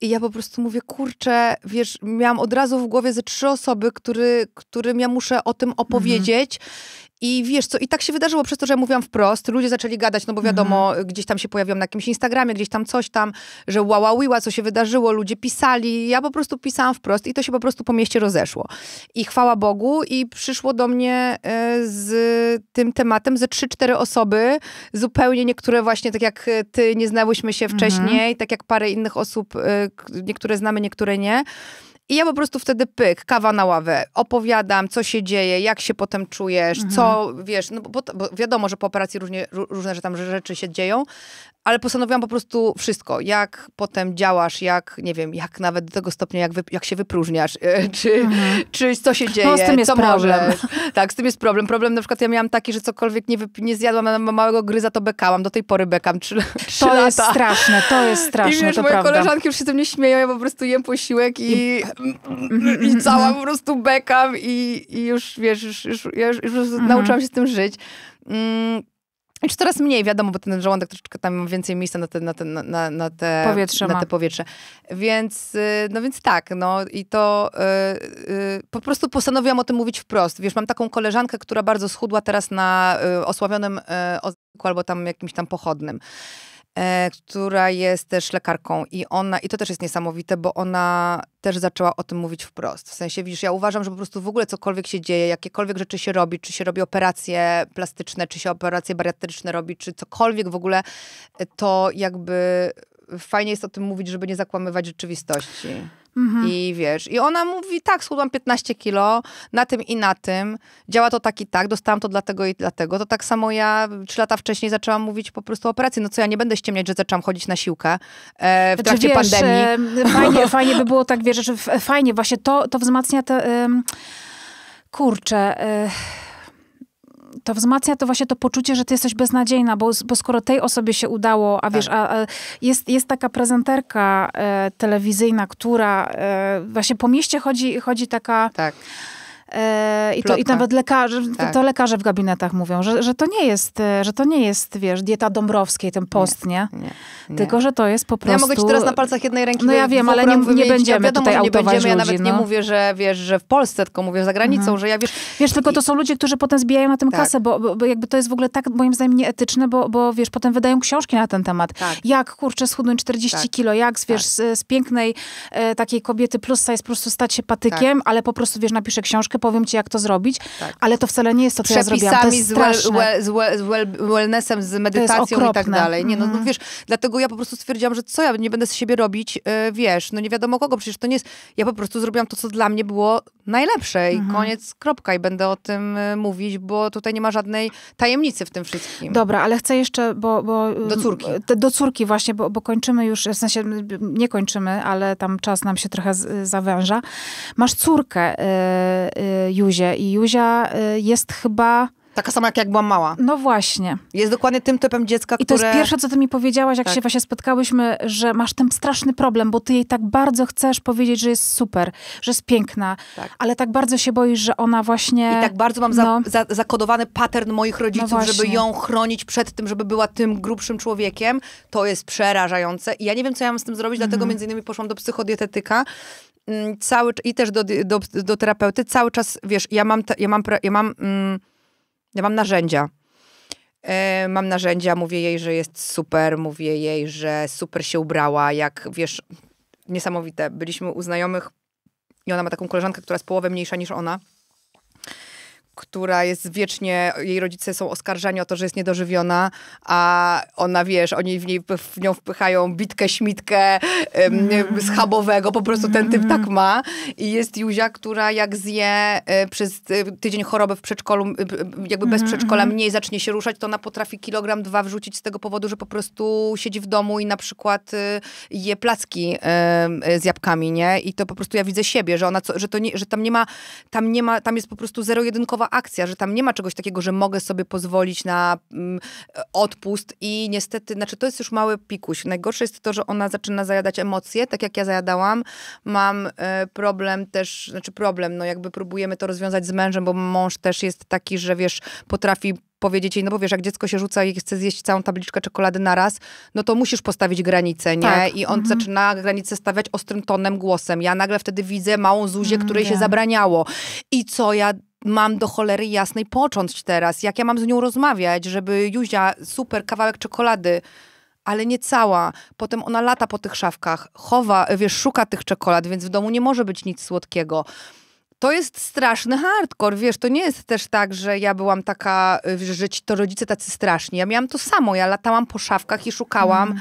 I ja po prostu mówię, kurczę, wiesz, miałam od razu w głowie ze trzy osoby, który, którym ja muszę o tym mhm. opowiedzieć. Mhm i wiesz co, i tak się wydarzyło przez to, że mówiłam wprost, ludzie zaczęli gadać, no bo mhm. wiadomo, mhm. gdzieś tam się pojawiłam na jakimś Instagramie, gdzieś tam coś tam, że wała co się wydarzyło, ludzie pisali, ja po prostu pisałam wprost i to się po prostu po mieście rozeszło. I chwała Bogu i przyszło do mnie e, z tym tematem ze 3-4 osoby, zupełnie niektóre właśnie, tak jak ty, nie znałyśmy się mhm. wcześniej, mhm. tak jak parę innych osób, e, niektóre znamy, niektóre nie. I ja po prostu wtedy pyk, kawa na ławę, opowiadam, co się dzieje, jak się potem czujesz, mhm. co wiesz, no bo, bo, wiadomo, że po operacji różnie, różne że tam rzeczy się dzieją, ale postanowiłam po prostu wszystko, jak potem działasz, jak, nie wiem, jak nawet do tego stopnia, jak, wy, jak się wypróżniasz, e, czy, mhm. czy co się dzieje, no, z tym jest co problem. Możesz. Tak, z tym jest problem. Problem na przykład ja miałam taki, że cokolwiek nie, wyp- nie zjadłam małego gryza, to bekałam, do tej pory bekam trzy, to lata. To jest straszne, to jest straszne, I wiesz, to moje prawda. koleżanki już się ze mnie śmieją, ja po prostu jem posiłek i... I Mhm. i cała mhm. po prostu bekam i, i już wiesz, już, już, już, już mhm. nauczyłam się z tym żyć. Mm. Już teraz mniej, wiadomo, bo ten żołądek troszeczkę tam ma więcej miejsca na te, na te, na, na te, powietrze, na te powietrze. Więc, y, no więc tak, no i to yy, po prostu postanowiłam o tym mówić wprost. Wiesz, mam taką koleżankę, która bardzo schudła teraz na yy, osławionym yy, albo tam jakimś tam pochodnym. E, która jest też lekarką i ona, i to też jest niesamowite, bo ona też zaczęła o tym mówić wprost. W sensie, widzisz, ja uważam, że po prostu w ogóle cokolwiek się dzieje, jakiekolwiek rzeczy się robi, czy się robi operacje plastyczne, czy się operacje bariatryczne robi, czy cokolwiek w ogóle, to jakby fajnie jest o tym mówić, żeby nie zakłamywać rzeczywistości. Mhm. I wiesz, i ona mówi, tak, schudłam 15 kilo na tym i na tym, działa to tak i tak, dostałam to dlatego i dlatego. To tak samo ja trzy lata wcześniej zaczęłam mówić po prostu o pracy. No co, ja nie będę ściemniać, że zaczęłam chodzić na siłkę e, w znaczy, trakcie znaczy, wiesz, pandemii. E, fajnie, fajnie by było tak, wiesz, że fajnie, właśnie to, to wzmacnia te... Y, kurczę... Y, to wzmacnia to właśnie to poczucie, że ty jesteś beznadziejna, bo, bo skoro tej osobie się udało, a tak. wiesz, tak. a, a jest, jest taka prezenterka e, telewizyjna, która e, właśnie po mieście chodzi, chodzi taka... Tak E, I, to, I nawet lekarze, tak. to lekarze w gabinetach mówią, że, że to nie jest, e, że to nie jest, wiesz, dieta Dąbrowskiej, ten post, nie? nie, nie. Tylko, że to jest po prostu... No ja mogę ci teraz na palcach jednej ręki No ja wiem, ale nie, nie będziemy wiadomo, tutaj nie będziemy, ludzi, Ja nawet no. nie mówię, że wiesz, że w Polsce, tylko mówię za granicą, mhm. że ja wiesz... Wiesz, tylko to są ludzie, którzy potem zbijają na tym tak. kasę, bo, bo, jakby to jest w ogóle tak moim zdaniem nieetyczne, bo, bo wiesz, potem wydają książki na ten temat. Tak. Jak, kurczę, schudnąć 40 tak. kilo, jak, wiesz, tak. z, z pięknej e, takiej kobiety plus jest po prostu stać się patykiem, tak. ale po prostu, wiesz, napiszę książkę, powiem ci, jak to zrobić, tak. ale to wcale nie jest to, co Przepisami, ja zrobiłam. To jest z, well, z, well, z wellnessem, z medytacją i tak dalej. Nie, no, no, mhm. wiesz, dlatego ja po prostu stwierdziłam, że co ja nie będę z siebie robić, yy, wiesz, no nie wiadomo kogo, przecież to nie jest, ja po prostu zrobiłam to, co dla mnie było najlepsze i mhm. koniec, kropka i będę o tym y, mówić, bo tutaj nie ma żadnej tajemnicy w tym wszystkim. Dobra, ale chcę jeszcze, bo... bo do córki. Y, do córki właśnie, bo, bo kończymy już, w sensie nie kończymy, ale tam czas nam się trochę z, zawęża. Masz córkę, y, Y, Juzie i Juzia y, jest chyba... Taka sama jak jak byłam mała. No właśnie. Jest dokładnie tym typem dziecka, I które... I to jest pierwsze, co ty mi powiedziałaś, jak tak. się właśnie spotkałyśmy, że masz ten straszny problem, bo ty jej tak bardzo chcesz powiedzieć, że jest super, że jest piękna, tak. ale tak bardzo się boisz, że ona właśnie... I tak bardzo mam no... za, za, zakodowany pattern moich rodziców, no żeby ją chronić przed tym, żeby była tym grubszym człowiekiem. To jest przerażające. I ja nie wiem, co ja mam z tym zrobić, dlatego mhm. między innymi poszłam do psychodietetyka, Mm, cały i też do, do, do terapeuty cały czas, wiesz, ja mam, ja mam, ja mam, mm, ja mam narzędzia. E, mam narzędzia, mówię jej, że jest super, mówię jej, że super się ubrała, jak wiesz, niesamowite. Byliśmy u znajomych i ona ma taką koleżankę, która jest połowę mniejsza niż ona która jest wiecznie, jej rodzice są oskarżani o to, że jest niedożywiona, a ona, wiesz, oni w, niej, w nią wpychają bitkę, śmitkę mm. schabowego, po prostu ten typ tak ma. I jest Józia, która jak zje e, przez e, tydzień choroby w przedszkolu, e, jakby bez mhm, przedszkola mhm. mniej zacznie się ruszać, to ona potrafi kilogram, dwa wrzucić z tego powodu, że po prostu siedzi w domu i na przykład je placki z jabłkami, nie? I to po prostu ja widzę siebie, że ona, że, to nie, że tam nie ma, tam nie ma, tam jest po prostu zero-jedynkowa akcja, że tam nie ma czegoś takiego, że mogę sobie pozwolić na mm, e, odpust i niestety, znaczy to jest już mały pikuś. Najgorsze jest to, że ona zaczyna zajadać emocje, tak jak ja zajadałam. Mam e, problem też, znaczy problem, no jakby próbujemy to rozwiązać z mężem, bo mąż też jest taki, że wiesz, potrafi powiedzieć jej, no bo wiesz, jak dziecko się rzuca i chce zjeść całą tabliczkę czekolady na raz, no to musisz postawić granicę, nie? Tak. I on mhm. zaczyna granicę stawiać ostrym tonem, głosem. Ja nagle wtedy widzę małą Zuzię, mm, której się zabraniało. I co ja mam do cholery jasnej począć teraz. Jak ja mam z nią rozmawiać, żeby Józia, super, kawałek czekolady, ale nie cała. Potem ona lata po tych szafkach, chowa, wiesz, szuka tych czekolad, więc w domu nie może być nic słodkiego to jest straszny hardcore, wiesz, to nie jest też tak, że ja byłam taka, y, że ci to rodzice tacy straszni. Ja miałam to samo, ja latałam po szafkach i szukałam mm.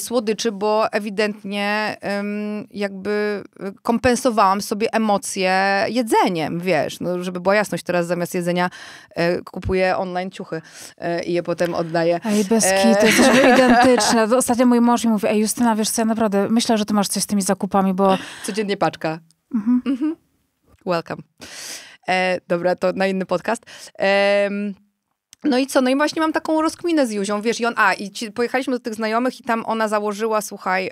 słodyczy, bo ewidentnie um, jakby y, kompensowałam sobie emocje jedzeniem, wiesz, no, żeby była jasność, teraz zamiast jedzenia e, kupuję online ciuchy e, i je potem oddaję. Ej, bez e, kitu, e... identyczne. Ostatnio mój mąż mi mówi, ej Justyna, wiesz co, ja naprawdę myślę, że ty masz coś z tymi zakupami, bo... Codziennie paczka. Mhm. mhm. Welcome. E, dobra, to na inny podcast. E, no i co? No i właśnie mam taką rozkminę z Józią, wiesz, i on, a, i ci, pojechaliśmy do tych znajomych i tam ona założyła, słuchaj,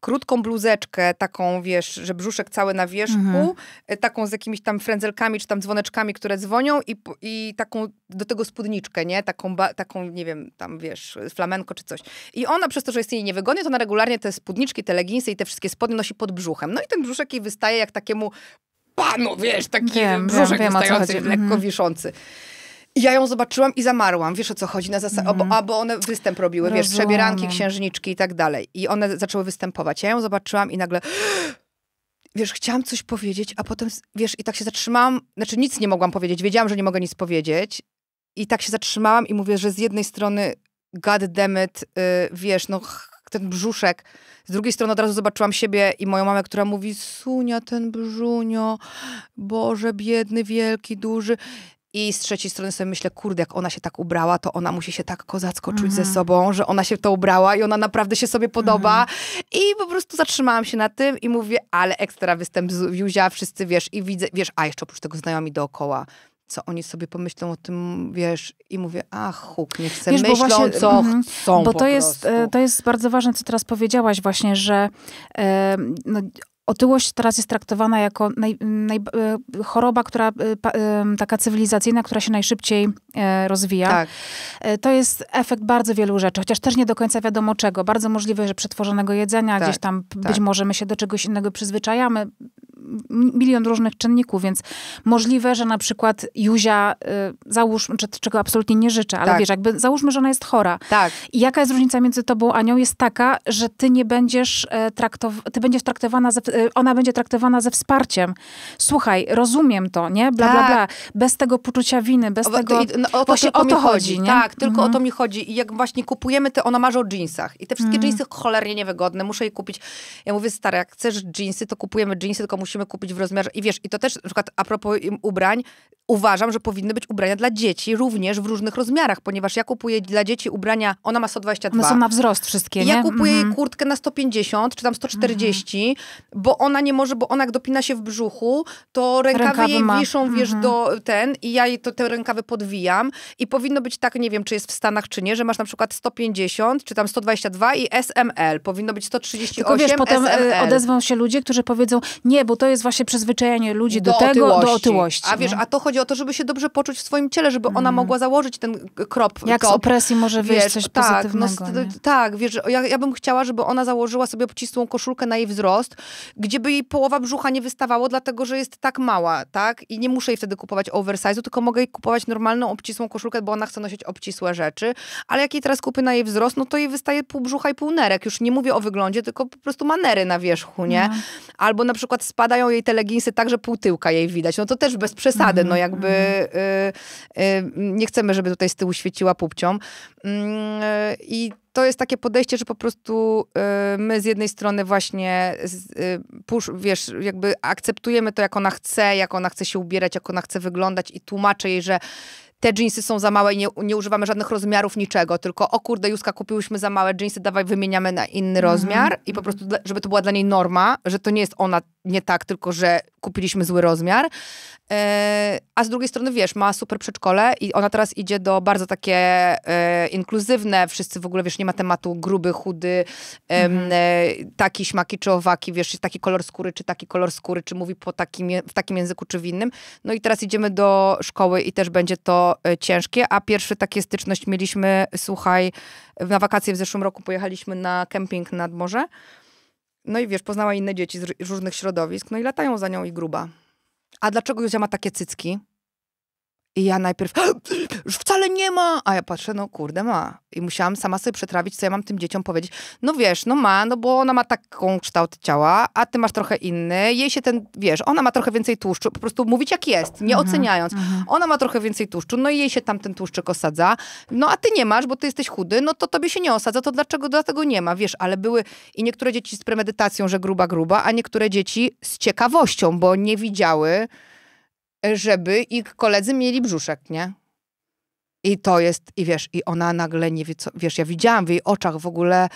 krótką bluzeczkę, taką, wiesz, że brzuszek cały na wierzchu, mhm. E, taką z jakimiś tam frędzelkami czy tam dzwoneczkami, które dzwonią i, i taką do tego spódniczkę, nie? Taką, ba, taką, nie wiem, tam, wiesz, flamenko czy coś. I ona przez to, że jest jej niewygodnie, to ona regularnie te spódniczki, te leginsy i te wszystkie spodnie nosi pod brzuchem. No i ten brzuszek jej wystaje jak takiemu panu, wiesz, taki wiem, brzuszek wiem, wystający, wiem, lekko mhm. wiszący. I ja ją zobaczyłam i zamarłam. Wiesz o co chodzi? Na zasadzie, mhm. albo one występ robiły, Rozumiem. wiesz, przebieranki, księżniczki i tak dalej. I one zaczęły występować. Ja ją zobaczyłam i nagle wiesz, chciałam coś powiedzieć, a potem, wiesz, i tak się zatrzymałam, znaczy nic nie mogłam powiedzieć, wiedziałam, że nie mogę nic powiedzieć i tak się zatrzymałam i mówię, że z jednej strony, god damn it, yy, wiesz, no ten brzuszek, z drugiej strony od razu zobaczyłam siebie i moją mamę, która mówi: Sunia, ten brzunio, Boże, biedny, wielki, duży. I z trzeciej strony sobie myślę, kurde, jak ona się tak ubrała, to ona musi się tak kozacko czuć mhm. ze sobą, że ona się to ubrała i ona naprawdę się sobie podoba. Mhm. I po prostu zatrzymałam się na tym i mówię, ale ekstra występ z wszyscy wiesz, i widzę, wiesz, a jeszcze oprócz tego znajomi dookoła co oni sobie pomyślą o tym, wiesz, i mówię, ach, huk, nie chcę, wiesz, myślą, właśnie, co mm, chcą Bo to jest, e, to jest bardzo ważne, co teraz powiedziałaś właśnie, że e, no, Otyłość teraz jest traktowana jako naj, naj, e, choroba, która taka cywilizacyjna, która się najszybciej rozwija. Tak. To jest efekt bardzo wielu rzeczy, chociaż też nie do końca wiadomo czego. Bardzo możliwe, że przetworzonego jedzenia, tak, gdzieś tam tak. być może my się do czegoś innego przyzwyczajamy milion różnych czynników, więc możliwe, że na przykład Juzia, y, załóżmy, czego absolutnie nie życzę, ale tak. wiesz, jakby załóżmy, że ona jest chora. Tak. I jaka jest różnica między tobą a nią? Jest taka, że ty nie będziesz e, traktowana, ty będziesz traktowana, ze, e, ona będzie traktowana ze wsparciem. Słuchaj, rozumiem to, nie? Bla, tak. bla, bla. Bez tego poczucia winy, bez o, tego... no, o to właśnie o to chodzi, chodzi Tak, tylko mhm. o to mhm. mi chodzi. I jak właśnie kupujemy te, ona marzy o jeansach. I te wszystkie mhm. jeansy cholernie niewygodne, muszę je kupić. Ja mówię, stary, jak chcesz jeansy, to kupujemy jeansy, tylko musimy musimy kupić w rozmiarze. I wiesz, i to też na przykład a propos ubrań, uważam, że powinny być ubrania dla dzieci również w różnych rozmiarach, ponieważ ja kupuję dla dzieci ubrania, ona ma 122. Ona ma wzrost wszystkie, nie? Ja kupuję jej mhm. kurtkę na 150 czy tam 140, mhm. bo ona nie może, bo ona jak dopina się w brzuchu, to rękawy, rękawy jej ma. wiszą, wiesz, mhm. do ten i ja jej to, te rękawy podwijam i powinno być tak, nie wiem, czy jest w Stanach, czy nie, że masz na przykład 150 czy tam 122 i SML, powinno być 138 Tylko wiesz, potem y, SML. odezwą się ludzie, którzy powiedzą, nie, bo to to jest właśnie przyzwyczajenie ludzi do, do tego, otyłości. do otyłości. A wiesz, no. a to chodzi o to, żeby się dobrze poczuć w swoim ciele, żeby ona mm. mogła założyć ten krop. Jak z opresji może wyjść wiesz, coś tak, no pozytywnego. No, tak, wiesz, ja, ja bym chciała, żeby ona założyła sobie obcisłą koszulkę na jej wzrost, gdzie by jej połowa brzucha nie wystawało, dlatego, że jest tak mała, tak? I nie muszę jej wtedy kupować oversize'u, tylko mogę jej kupować normalną, obcisłą koszulkę, bo ona chce nosić obcisłe rzeczy. Ale jak jej teraz kupię na jej wzrost, no to jej wystaje pół brzucha i pół nerek. Już nie mówię o wyglądzie, tylko po prostu manery na wierzchu, nie? No. Albo na przykład spada wyglądają jej te leginsy tak, że jej widać. No to też bez przesady, no mhm. jakby y, y, nie chcemy, żeby tutaj z tyłu świeciła pupcią. Mm, y, I to jest takie podejście, że po prostu y, my z jednej strony właśnie y, push, wiesz, jakby akceptujemy to, jak ona chce, jak ona chce się ubierać, jak ona chce wyglądać i tłumaczę jej, że te dżinsy są za małe i nie, nie używamy żadnych rozmiarów, niczego, tylko o kurde, Juska, kupiłyśmy za małe dżinsy, dawaj wymieniamy na inny mhm. rozmiar mm -hmm. i po prostu, żeby to była dla niej norma, że to nie jest ona nie tak, tylko że kupiliśmy zły rozmiar. E, a z drugiej strony, wiesz, ma super przedszkole i ona teraz idzie do bardzo takie e, inkluzywne, wszyscy w ogóle, wiesz, nie ma tematu gruby, chudy, mhm. e, mm -hmm. taki, śmaki czy owaki, wiesz, taki kolor skóry, czy taki kolor skóry, czy mówi po takim, w takim języku, czy w innym. No i teraz idziemy do szkoły i też będzie to E, ciężkie, a pierwszy taki styczność mieliśmy, słuchaj, na wakacje w zeszłym roku pojechaliśmy na kemping nad morze. No i wiesz, poznała inne dzieci z różnych środowisk, no i latają za nią i gruba. A dlaczego Józia ma takie cycki? I ja najpierw, już wcale nie ma. A ja patrzę, no kurde, ma. I musiałam sama sobie przetrawić, co ja mam tym dzieciom powiedzieć. No wiesz, no ma, no bo ona ma taką kształt ciała, a ty masz trochę inny. Jej się ten, wiesz, ona ma trochę więcej tłuszczu. Po prostu mówić jak jest, nie mhm, oceniając. Mhm. Ona ma trochę więcej tłuszczu, no i jej się tam ten tłuszczyk osadza. No a ty nie masz, bo ty jesteś chudy, no to tobie się nie osadza, to dlaczego dlatego nie ma? Wiesz, ale były i niektóre dzieci z premedytacją, że gruba, gruba, a niektóre dzieci z ciekawością, bo nie widziały żeby ich koledzy mieli brzuszek, nie? I to jest, i wiesz, i ona nagle nie wie, co, wiesz, ja widziałam w jej oczach w ogóle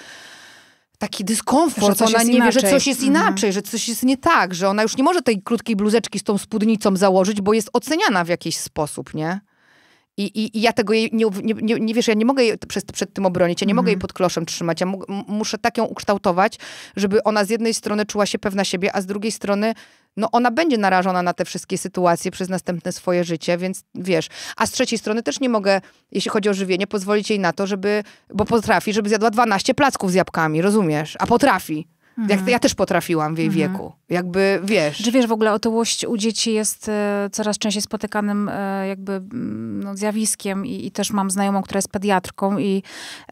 taki dyskomfort, ona nie inaczej. wie, że coś jest mhm. inaczej, mhm. że coś jest nie tak, że ona już nie może tej krótkiej bluzeczki z tą spódnicą założyć, bo jest oceniana w jakiś sposób, nie? I, i, i ja tego jej nie, nie, nie, nie wiesz, ja nie mogę jej przed, przed tym obronić, ja nie mogę jej mhm. pod kloszem trzymać. Ja mu, muszę tak ją ukształtować, żeby ona z jednej strony czuła się pewna siebie, a z drugiej strony no ona będzie narażona na te wszystkie sytuacje przez następne swoje życie, więc wiesz. A z trzeciej strony też nie mogę, jeśli chodzi o żywienie, pozwolić jej na to, żeby, bo potrafi, żeby zjadła 12 placków z jabłkami, rozumiesz? A potrafi. Jak, ja też potrafiłam w jej mhm. wieku. Jakby, wiesz. Czy wiesz, w ogóle otyłość u dzieci jest e, coraz częściej spotykanym e, jakby no, zjawiskiem I, i, też mam znajomą, która jest pediatrką i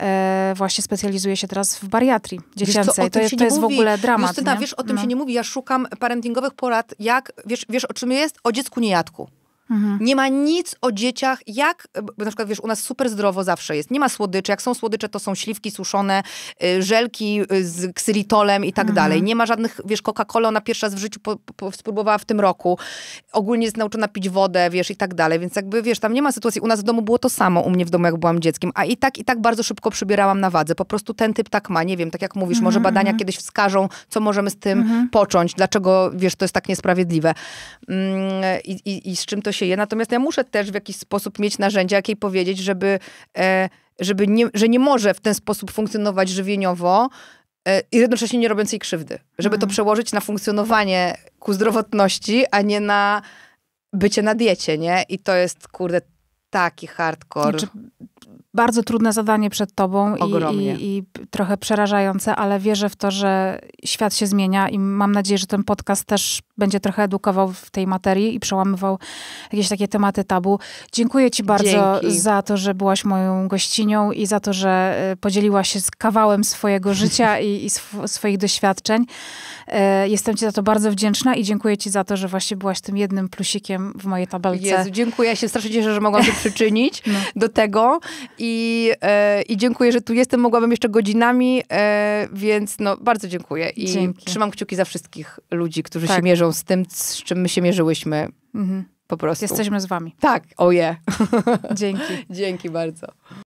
e, właśnie specjalizuje się teraz w bariatrii dziecięcej. co, to jest, to jest mówi. w ogóle dramat. Justyna, wiesz, o tym no. się nie mówi. Ja szukam parentingowych porad, jak, wiesz, wiesz o czym jest? O dziecku niejadku. Mhm. Nie ma nic o dzieciach, jak, na przykład wiesz, u nas super zdrowo zawsze jest. Nie ma słodyczy, jak są słodycze, to są śliwki suszone, y, żelki y, z ksylitolem i tak mhm. dalej. Nie ma żadnych, wiesz, Coca-Cola, ona pierwsza raz w życiu po, po, spróbowała w tym roku. Ogólnie jest nauczona pić wodę, wiesz, i tak dalej. Więc jakby, wiesz, tam nie ma sytuacji. U nas w domu było to samo, u mnie w domu, jak byłam dzieckiem. A i tak, i tak bardzo szybko przybierałam na wadze. Po prostu ten typ tak ma, nie wiem, tak jak mówisz, mhm. może badania mhm. kiedyś wskażą, co możemy z tym mhm. począć, dlaczego, wiesz, to jest tak niesprawiedliwe. Mm, i, i, I z czym to się się je, natomiast ja muszę też w jakiś sposób mieć narzędzia, jak jej powiedzieć, żeby, e, żeby nie, że nie może w ten sposób funkcjonować żywieniowo, e, i jednocześnie nie robiąc jej krzywdy. Żeby mhm. to przełożyć na funkcjonowanie ku zdrowotności, a nie na bycie na diecie, nie? I to jest, kurde, taki hardcore. Znaczy, bardzo trudne zadanie przed tobą i, i, i, trochę przerażające, ale wierzę w to, że świat się zmienia i mam nadzieję, że ten podcast też będzie trochę edukował w tej materii i przełamywał jakieś takie tematy tabu. Dziękuję ci bardzo Dzięki. za to, że byłaś moją gościnią i za to, że e, podzieliłaś się z kawałem swojego życia i, i sw swoich doświadczeń. E, jestem ci za to bardzo wdzięczna i dziękuję ci za to, że właśnie byłaś tym jednym plusikiem w mojej tabelce. Jezu, dziękuję. Ja się strasznie cieszę, że mogłam się przyczynić no. do tego i, e, i dziękuję, że tu jestem. Mogłabym jeszcze godzinami, e, więc no bardzo dziękuję i Dzięki. trzymam kciuki za wszystkich ludzi, którzy tak. się mierzą z tym, z czym my się mierzyłyśmy. Mhm. Po prostu. Jesteśmy z wami. Tak, oje. Oh yeah. Dzięki. Dzięki bardzo.